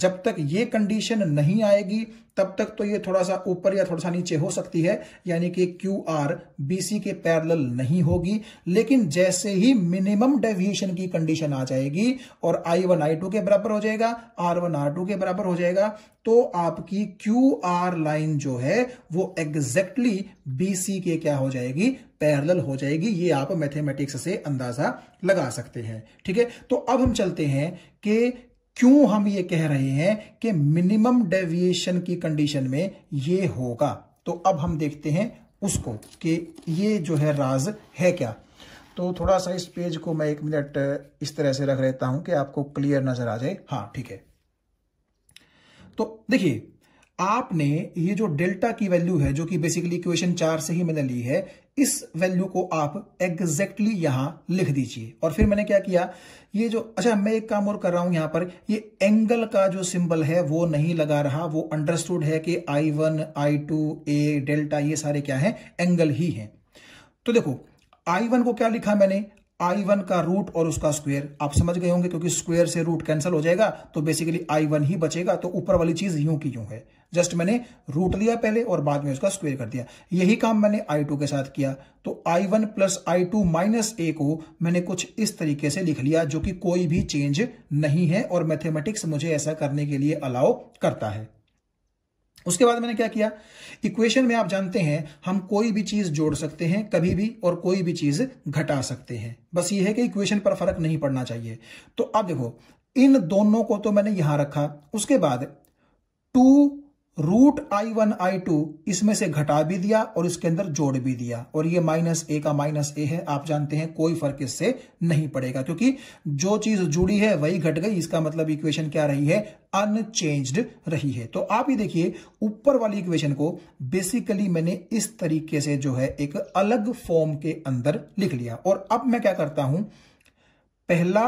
जब तक ये कंडीशन नहीं आएगी तब तक तो ये थोड़ा सा ऊपर या थोड़ा सा नीचे हो सकती है यानी कि क्यू आर बीसी के पैरल नहीं होगी लेकिन जैसे ही मिनिमम डेविएशन की कंडीशन आ जाएगी और आई वन आई टू के बराबर हो जाएगा आर वन आर टू के बराबर हो जाएगा तो आपकी क्यू आर लाइन जो है वो एग्जैक्टली बीसी के क्या हो जाएगी पैरल हो जाएगी ये आप मैथमेटिक्स से अंदाजा लगा सकते हैं ठीक है तो अब हम चलते हैं कि क्यों हम ये कह रहे हैं कि मिनिमम डेविएशन की कंडीशन में ये होगा तो अब हम देखते हैं उसको कि ये जो है राज है क्या तो थोड़ा सा इस पेज को मैं एक मिनट इस तरह से रख लेता हूं कि आपको क्लियर नजर आ जाए हाँ ठीक है तो देखिए आपने ये जो डेल्टा की वैल्यू है जो कि बेसिकली इक्वेशन चार से ही मैंने ली है इस वैल्यू को आप एग्जैक्टली exactly यहां लिख दीजिए और फिर मैंने क्या किया ये जो अच्छा मैं एक काम और कर रहा हूं यहां पर ये एंगल का जो सिंबल है वो नहीं लगा रहा वो अंडरस्टूड है कि I one I two A delta ये सारे क्या है एंगल ही हैं तो देखो आई वन को क्या लिखा मैंने आई वन का रूट और उसका स्क्वेयर आप समझ गए होंगे क्योंकि स्क्वेयर से रूट कैंसिल हो जाएगा तो बेसिकली आई वन ही बचेगा तो ऊपर वाली चीज यूं की यूं है जस्ट मैंने रूट लिया पहले और बाद में उसका स्क्वेयर कर दिया यही काम मैंने आई टू के साथ किया तो I one plus I two minus A को मैंने कुछ इस तरीके से लिख लिया जो कि कोई भी चेंज नहीं है और मैथमेटिक्स मुझे ऐसा करने के लिए अलाउ करता है उसके बाद मैंने क्या किया इक्वेशन में आप जानते हैं हम कोई भी चीज जोड़ सकते हैं कभी भी और कोई भी चीज घटा सकते हैं बस ये है कि इक्वेशन पर फर्क नहीं पड़ना चाहिए तो अब देखो इन दोनों को तो मैंने यहां रखा उसके बाद two root I one I two इसमें से घटा भी दिया और इसके अंदर जोड़ भी दिया और ये माइनस ए का माइनस ए है आप जानते हैं कोई फर्क इससे नहीं पड़ेगा क्योंकि जो चीज जुड़ी है वही घट गई इसका मतलब इक्वेशन क्या रही है अनचेंज्ड रही है तो आप ही देखिए ऊपर वाली इक्वेशन को बेसिकली मैंने इस तरीके से जो है एक अलग फॉर्म के अंदर लिख लिया और अब मैं क्या करता हूं पहला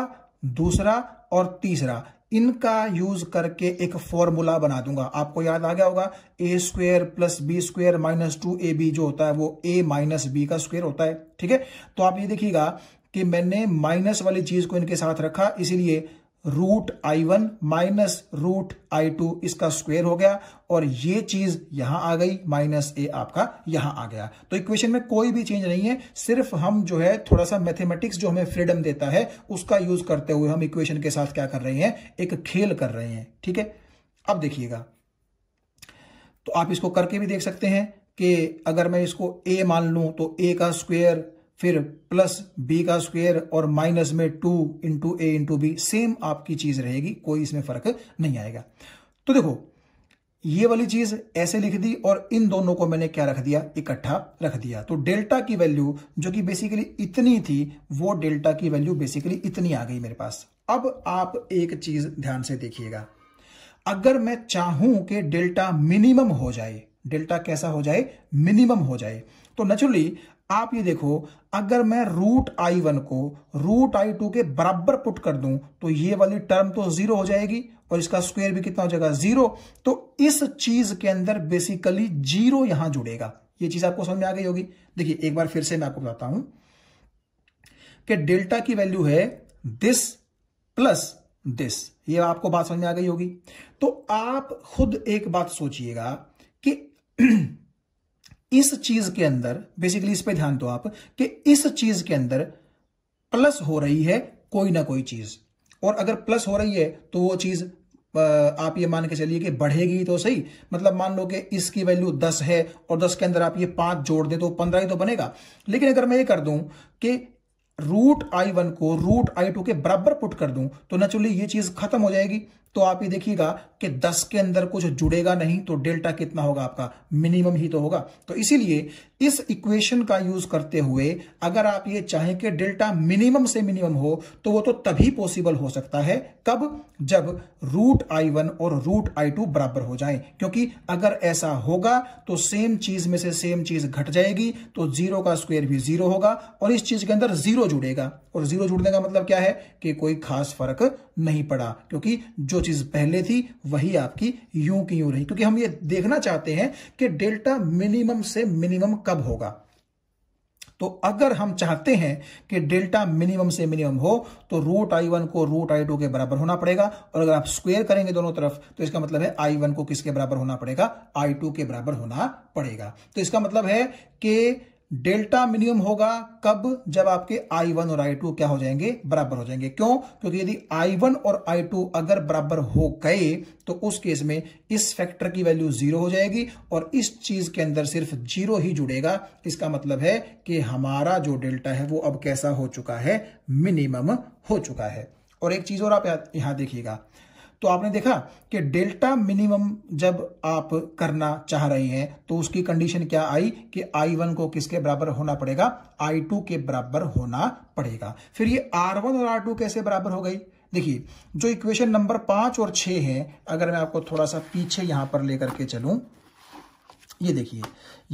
दूसरा और तीसरा इनका यूज करके एक फॉर्मूला बना दूंगा आपको याद आ गया होगा A square plus B square minus two A B जो होता है वो ए माइनस बी का स्क्वेयर होता है ठीक है तो आप ये देखिएगा कि मैंने माइनस वाली चीज को इनके साथ रखा इसीलिए root I one minus root I two इसका स्क्वेयर हो गया और ये चीज यहां आ गई माइनस ए आपका यहां आ गया तो इक्वेशन में कोई भी चेंज नहीं है सिर्फ हम जो है थोड़ा सा मैथमेटिक्स जो हमें फ्रीडम देता है उसका यूज करते हुए हम इक्वेशन के साथ क्या कर रहे हैं एक खेल कर रहे हैं ठीक है अब देखिएगा तो आप इसको करके भी देख सकते हैं कि अगर मैं इसको ए मान लू तो ए का स्क्वेयर फिर प्लस बी का स्क्वेयर और माइनस में two into A into B same आपकी चीज रहेगी कोई इसमें फर्क नहीं आएगा तो देखो ये वाली चीज ऐसे लिख दी और इन दोनों को मैंने क्या रख दिया इकट्ठा रख दिया तो डेल्टा की वैल्यू जो कि बेसिकली इतनी थी वो डेल्टा की वैल्यू बेसिकली इतनी आ गई मेरे पास अब आप एक चीज ध्यान से देखिएगा अगर मैं चाहूं कि डेल्टा मिनिमम हो जाए डेल्टा कैसा हो जाए मिनिमम हो जाए तो नेचुरली आप ये देखो अगर मैं रूट आई वन को रूट आई टू के बराबर पुट कर दूं तो ये वाली टर्म तो जीरो हो जाएगी और इसका स्क्वायर भी कितना हो जाएगा जीरो तो इस चीज के अंदर बेसिकली जीरो यहां जुड़ेगा ये चीज आपको समझ में आ गई होगी देखिए एक बार फिर से मैं आपको बताता हूं कि डेल्टा की वैल्यू है दिस प्लस दिस ये आपको बात समझ में आ गई होगी तो आप खुद एक बात सोचिएगा कि इस चीज के अंदर बेसिकली इस पे ध्यान दो आप कि इस चीज के अंदर प्लस हो रही है कोई ना कोई चीज और अगर प्लस हो रही है तो वो चीज आप ये मान के चलिए कि बढ़ेगी तो सही मतलब मान लो कि इसकी वैल्यू दस है और दस के अंदर आप ये पांच जोड़ दें तो पंद्रह ही तो बनेगा लेकिन अगर मैं ये कर दूं कि रूट आई वन को रूट आई टू के बराबर पुट कर दूं तो नेचुरली ये चीज खत्म हो जाएगी तो आप ये देखिएगा कि 10 के अंदर कुछ जुड़ेगा नहीं तो डेल्टा कितना होगा आपका मिनिमम ही तो होगा तो इसीलिए इस इक्वेशन का यूज करते हुए अगर आप ये चाहें कि डेल्टा मिनिमम से मिनिमम हो तो वो तो तभी पॉसिबल हो सकता है कब जब रूट आई वन और रूट आई टू बराबर हो जाए क्योंकि अगर ऐसा होगा तो सेम चीज में से सेम चीज घट जाएगी तो जीरो का स्क्वेयर भी जीरो होगा और इस चीज के अंदर जीरो जुड़ेगा और जीरो जुड़ने का मतलब क्या है कि कोई खास फर्क नहीं पड़ा क्योंकि जो चीज पहले थी वही आपकी यू की यू रही क्योंकि हम ये देखना चाहते हैं कि डेल्टा मिनिमम से मिनिमम कब होगा तो अगर हम चाहते हैं कि डेल्टा मिनिमम से मिनिमम हो तो रूट आई वन को रूट आई टू के बराबर होना पड़ेगा और अगर आप स्क्वेयर करेंगे दोनों तरफ तो इसका मतलब है आई वन को किसके बराबर होना पड़ेगा आई टू के बराबर होना पड़ेगा तो इसका मतलब है कि डेल्टा मिनिमम होगा कब जब आपके आई वन और आई टू क्या हो जाएंगे बराबर हो जाएंगे क्यों क्योंकि यदि आई वन और आई टू अगर बराबर हो गए तो उस केस में इस फैक्टर की वैल्यू जीरो हो जाएगी और इस चीज के अंदर सिर्फ जीरो ही जुड़ेगा इसका मतलब है कि हमारा जो डेल्टा है वो अब कैसा हो चुका है मिनिमम हो चुका है और एक चीज और आप यहां देखिएगा तो आपने देखा कि डेल्टा मिनिमम जब आप करना चाह रहे हैं तो उसकी कंडीशन क्या आई कि आई वन को किसके बराबर होना पड़ेगा आई टू के बराबर होना पड़ेगा फिर ये आर वन और आर टू कैसे बराबर हो गई देखिए जो इक्वेशन नंबर पांच और छह है अगर मैं आपको थोड़ा सा पीछे यहां पर लेकर के चलू ये देखिए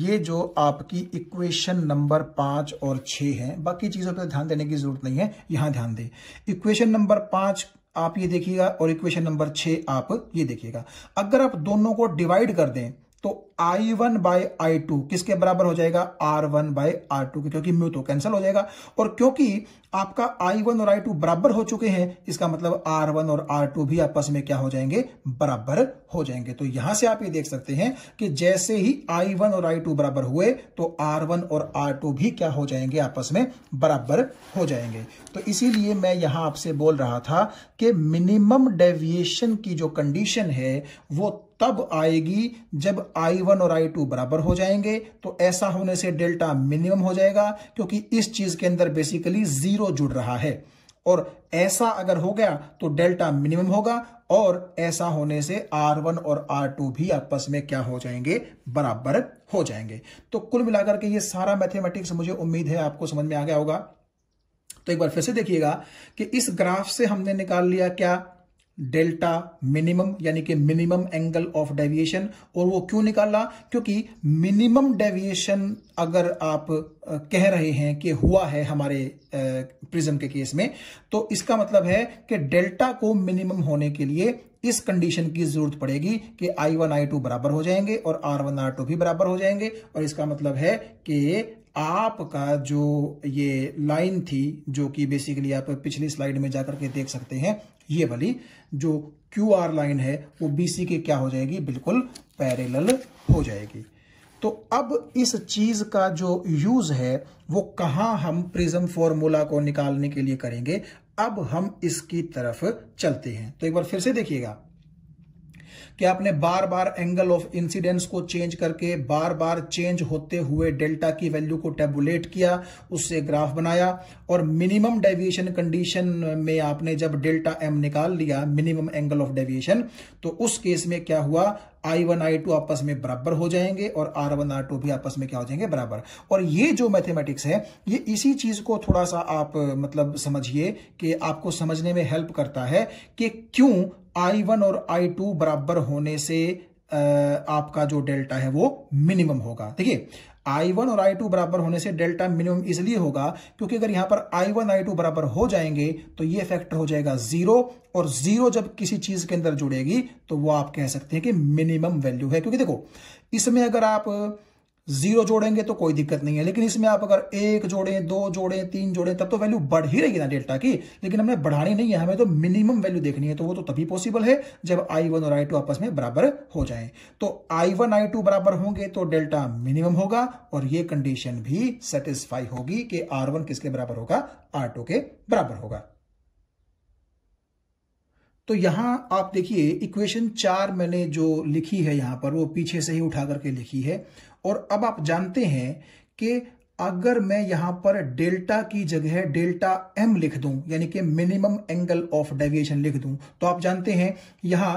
ये जो आपकी इक्वेशन नंबर पांच और छह है बाकी चीज़ों पर ध्यान देने की जरूरत नहीं है यहां ध्यान दें इक्वेशन नंबर पांच आप ये देखिएगा और इक्वेशन नंबर छः आप ये देखिएगा अगर आप दोनों को डिवाइड कर दें तो I one by I two किसके बराबर हो जाएगा R one by R two के क्योंकि म्यू तो कैंसिल हो जाएगा और क्योंकि आपका आई वन और आई टू बराबर हो चुके हैं इसका मतलब आर वन और आर टू भी आपस में क्या हो जाएंगे बराबर हो जाएंगे तो यहां से आप ये देख सकते हैं कि जैसे ही आई वन और आई टू बराबर हुए तो आर वन और आर टू भी क्या हो जाएंगे आपस में बराबर हो जाएंगे तो इसीलिए मैं यहां आपसे बोल रहा था कि मिनिमम डेविएशन की जो कंडीशन है वो तब आएगी जब आई वन और आई टू बराबर हो जाएंगे तो ऐसा होने से डेल्टा मिनिमम हो जाएगा क्योंकि इस चीज के अंदर बेसिकली जीरो जुड़ रहा है और ऐसा अगर हो गया तो डेल्टा मिनिमम होगा और ऐसा होने से R1 और R2 भी आपस में क्या हो जाएंगे बराबर हो जाएंगे तो कुल मिलाकर के ये सारा मैथमेटिक्स मुझे उम्मीद है आपको समझ में आ गया होगा तो एक बार फिर से देखिएगा कि इस ग्राफ से हमने निकाल लिया क्या डेल्टा मिनिमम यानी कि मिनिमम एंगल ऑफ डेविएशन और वो क्यों निकाला क्योंकि मिनिमम डेविएशन अगर आप कह रहे हैं कि हुआ है हमारे प्रिज्म के केस में तो इसका मतलब है कि डेल्टा को मिनिमम होने के लिए इस कंडीशन की जरूरत पड़ेगी कि आई वन आई टू बराबर हो जाएंगे और आर वन टू भी बराबर हो जाएंगे और इसका मतलब है कि आपका जो ये लाइन थी जो कि बेसिकली आप पिछली स्लाइड में जाकर के देख सकते हैं ये वाली जो क्यू आर लाइन है वो बी सी के क्या हो जाएगी बिल्कुल पैरेलल हो जाएगी तो अब इस चीज का जो यूज है वो कहाँ हम प्रिज्म फॉर्मूला को निकालने के लिए करेंगे अब हम इसकी तरफ चलते हैं तो एक बार फिर से देखिएगा कि आपने बार बार एंगल ऑफ इंसिडेंस को चेंज करके बार बार चेंज होते हुए डेल्टा की वैल्यू को टेबुलेट किया उससे ग्राफ बनाया और मिनिमम डेविएशन कंडीशन में आपने जब डेल्टा एम निकाल लिया मिनिमम एंगल ऑफ डेविएशन तो उस केस में क्या हुआ I1 I2 आपस में बराबर हो जाएंगे और आर वन आर टू भी आपस में क्या हो जाएंगे बराबर और ये जो मैथमेटिक्स है ये इसी चीज को थोड़ा सा आप मतलब समझिए कि आपको समझने में हेल्प करता है कि क्यों आई वन और आई टू बराबर होने से आपका जो डेल्टा है वो मिनिमम होगा देखिए आई वन और आई टू बराबर होने से डेल्टा मिनिमम इसलिए होगा क्योंकि अगर यहां पर आई वन आई टू बराबर हो जाएंगे तो ये फैक्टर हो जाएगा जीरो और जीरो जब किसी चीज के अंदर जुड़ेगी तो वो आप कह सकते हैं कि मिनिमम वैल्यू है क्योंकि देखो इसमें अगर आप जीरो जोड़ेंगे तो कोई दिक्कत नहीं है लेकिन इसमें आप अगर एक जोड़ें दो जोड़ें तीन जोड़ें तब तो वैल्यू बढ़ ही रहेगी ना डेल्टा की लेकिन हमने बढ़ानी नहीं है हमें तो मिनिमम वैल्यू देखनी है तो वो तो तभी पॉसिबल है जब आई वन और आई टू आपस में बराबर हो जाए तो आई वन आई टू बराबर होंगे तो डेल्टा मिनिमम होगा और ये कंडीशन भी सेटिस्फाई होगी कि आर वन किसके बराबर होगा आर टू के बराबर होगा तो यहां आप देखिए इक्वेशन चार मैंने जो लिखी है यहां पर वो पीछे से ही उठा करके लिखी है और अब आप जानते हैं कि अगर मैं यहां पर डेल्टा की जगह डेल्टा एम लिख दूं यानी कि मिनिमम एंगल ऑफ डेविएशन लिख दूं तो आप जानते हैं यहां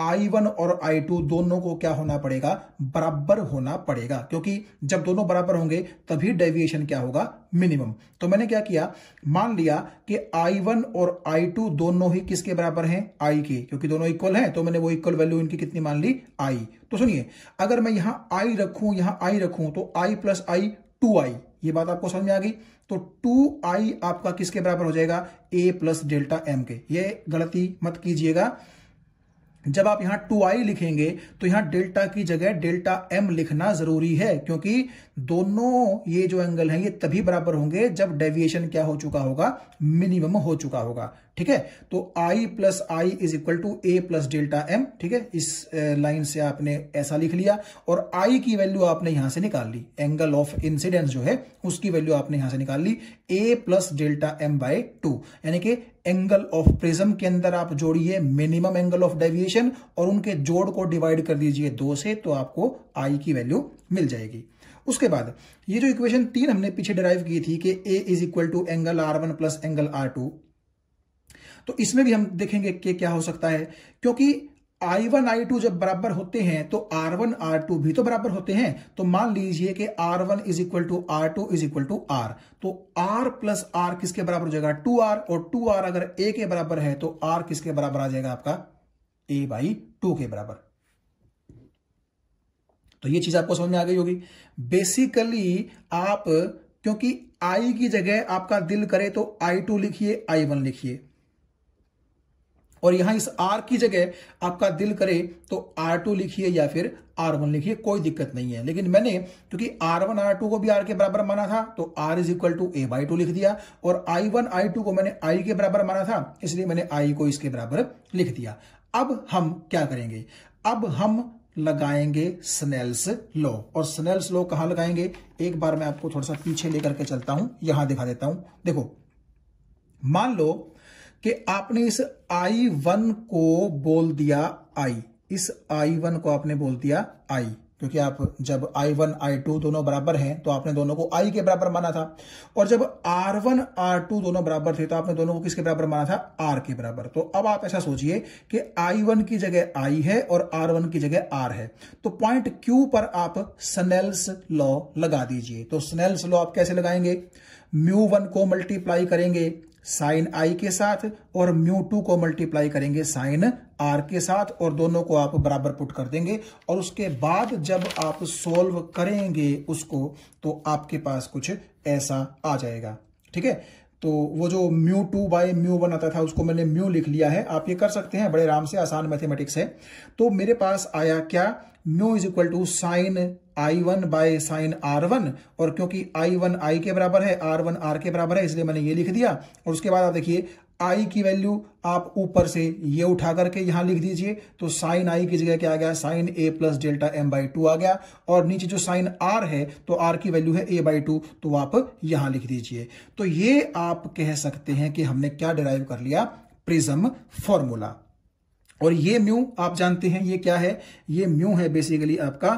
आई वन और आई टू दोनों को क्या होना पड़ेगा बराबर होना पड़ेगा क्योंकि जब दोनों बराबर होंगे तभी डेविएशन क्या होगा मिनिमम तो मैंने क्या किया मान लिया कि आई वन और आई टू दोनों ही किसके बराबर हैं आई के क्योंकि दोनों इक्वल हैं तो मैंने वो इक्वल वैल्यू इनकी कितनी मान ली आई तो सुनिए अगर मैं यहां आई रखूं यहां आई रखूं तो आई प्लस आई टू आई ये बात आपको समझ में आ गई तो टू आई आपका किसके बराबर हो जाएगा ए प्लस डेल्टा एम के ये गलती मत कीजिएगा जब आप यहां टू आई लिखेंगे तो यहां डेल्टा की जगह डेल्टा एम लिखना जरूरी है क्योंकि दोनों ये जो एंगल है ये तभी बराबर होंगे जब डेविएशन क्या हो चुका होगा मिनिमम हो चुका होगा ठीक है तो I plus I is equal to A plus delta M ठीक है इस लाइन से आपने ऐसा लिख लिया और आई की वैल्यू आपने यहां से निकाल ली एंगल ऑफ इंसिडेंस जो है उसकी वैल्यू आपने यहां से निकाल ली a plus delta M by two यानी कि एंगल ऑफ प्रिज्म के अंदर आप जोड़िए मिनिमम एंगल ऑफ डेविएशन और उनके जोड़ को डिवाइड कर दीजिए दो से तो आपको आई की वैल्यू मिल जाएगी उसके बाद ये जो इक्वेशन तीन हमने पीछे डिराइव की थी कि A is equal to angle R one plus angle R two तो इसमें भी हम देखेंगे कि क्या हो सकता है क्योंकि आई वन आई टू जब बराबर होते हैं तो आर वन आर टू भी तो बराबर होते हैं तो मान लीजिए कि R one is equal to R two is equal to R तो आर प्लस आर किसके बराबर हो जाएगा टू आर और टू आर अगर ए के बराबर है तो आर किसके बराबर आ जाएगा आपका ए बाई टू के बराबर तो ये चीज आपको समझ में आ गई होगी बेसिकली आप क्योंकि आई की जगह आपका दिल करे तो आई टू लिखिए आई वन लिखिए और यहां इस आर की जगह आपका दिल करे तो आर टू लिखिए या फिर आर वन लिखिए कोई दिक्कत नहीं है लेकिन मैंने क्योंकि आर वन आर टू को भी आर के बराबर माना था तो R is equal to A by two लिख दिया और आई वन आई टू को मैंने आई के बराबर माना था इसलिए मैंने आई को इसके बराबर लिख दिया अब हम क्या करेंगे अब हम लगाएंगे स्नेल्स लॉ और स्नेल्स लॉ कहां लगाएंगे एक बार मैं आपको थोड़ा सा पीछे लेकर के चलता हूं यहां दिखा देता हूं देखो मान लो कि आपने इस आई वन को बोल दिया आई इस आई वन को आपने बोल दिया आई क्योंकि आप जब आई वन आई टू दोनों बराबर हैं तो आपने दोनों को आई के बराबर माना था और जब आर वन आर टू दोनों बराबर थे तो आपने दोनों को किसके बराबर माना था आर के बराबर तो अब आप ऐसा सोचिए कि आई वन की जगह आई है और आर वन की जगह आर है तो पॉइंट क्यू पर आप स्नेल्स लॉ लगा दीजिए तो स्नेल्स लॉ आप कैसे लगाएंगे म्यू वन को मल्टीप्लाई करेंगे साइन आई के साथ और म्यू टू को मल्टीप्लाई करेंगे साइन आर के साथ और दोनों को आप बराबर पुट कर देंगे और उसके बाद जब आप सोल्व करेंगे उसको तो आपके पास कुछ ऐसा आ जाएगा ठीक है तो वो जो mu two by mu one आता था उसको मैंने म्यू लिख लिया है आप ये कर सकते हैं बड़े आराम से आसान मैथमेटिक्स है तो मेरे पास आया क्या mu is equal to sine I one by sine R one और क्योंकि आई वन आई के बराबर है आर वन आर के बराबर है इसलिए मैंने ये लिख दिया और उसके बाद आप देखिए आई की वैल्यू आप ऊपर से ये उठा करके यहां लिख दीजिए तो साइन आई की जगह क्या आ गया sine A plus delta M by two आ गया और नीचे जो साइन आर है तो आर की वैल्यू है ए बाई टू तो आप यहां लिख दीजिए तो ये आप कह सकते हैं कि हमने क्या डिराइव कर लिया प्रिज्म फॉर्मूला और ये म्यू आप जानते हैं ये क्या है ये म्यू है बेसिकली आपका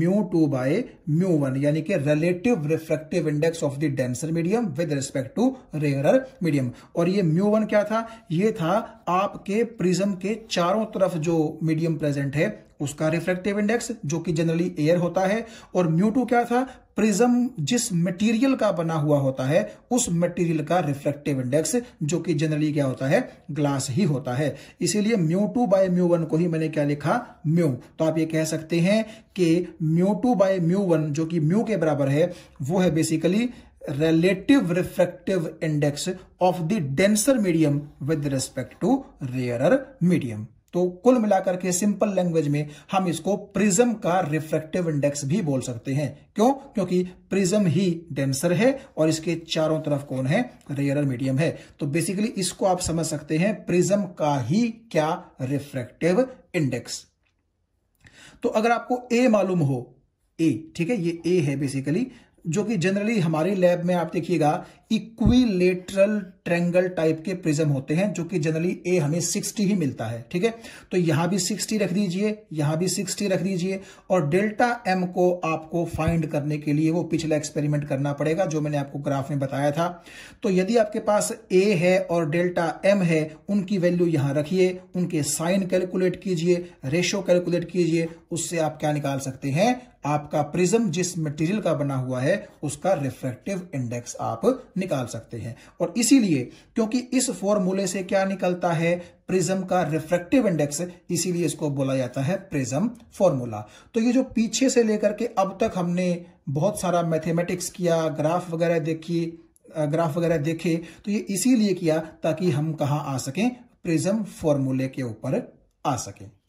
mu two by mu one यानी कि relative refractive index of the denser medium with respect to rarer medium और ये म्यू वन क्या था ये था आपके प्रिज्म के चारों तरफ जो मीडियम प्रेजेंट है उसका रिफ्लेक्टिव इंडेक्स जो कि जनरली एयर होता है और म्यू टू क्या था प्रिज्म जिस मटेरियल का बना हुआ होता है उस मटेरियल का रिफ्लेक्टिव इंडेक्स जो कि जनरली क्या होता है ग्लास ही होता है इसीलिए mu two by mu one को ही मैंने क्या लिखा म्यू तो आप ये कह सकते हैं कि mu two by mu one जो कि म्यू के बराबर है वो है basically relative refractive index of the denser medium with respect to rarer medium तो कुल मिलाकर के सिंपल लैंग्वेज में हम इसको प्रिज्म का रिफ्रेक्टिव इंडेक्स भी बोल सकते हैं क्यों क्योंकि प्रिज्म ही डेंसर है और इसके चारों तरफ कौन है रेयर मीडियम है तो बेसिकली इसको आप समझ सकते हैं प्रिज्म का ही क्या रिफ्रेक्टिव इंडेक्स तो अगर आपको ए मालूम हो ए ठीक है ये ए है बेसिकली जो कि जनरली हमारी लैब में आप देखिएगा इक्विलेटरल ट्रेंगल टाइप के प्रिज्म होते हैं जो कि जनरली ए हमें 60 ही मिलता है ठीक है तो यहां भी 60 रख दीजिए यहां भी 60 रख दीजिए और डेल्टा एम को आपको फाइंड करने के लिए वो पिछला एक्सपेरिमेंट करना पड़ेगा जो मैंने आपको ग्राफ में बताया था तो यदि आपके पास ए है और डेल्टा एम है उनकी वैल्यू यहां रखिए उनके साइन कैलकुलेट कीजिए रेशो कैलकुलेट कीजिए उससे आप क्या निकाल सकते हैं आपका प्रिज्म जिस मटेरियल का बना हुआ है उसका रिफ्रैक्टिव इंडेक्स आप निकाल सकते हैं और इसीलिए क्योंकि इस फॉर्मूले से क्या निकलता है प्रिज्म का रिफ्रैक्टिव इंडेक्स इसीलिए इसको बोला जाता है प्रिज्म फॉर्मूला तो ये जो पीछे से लेकर के अब तक हमने बहुत सारा मैथमेटिक्स किया ग्राफ वगैरह देखी ग्राफ वगैरह देखे तो ये इसीलिए किया ताकि हम कहाँ आ सकें प्रिज्म फॉर्मूले के ऊपर आ सकें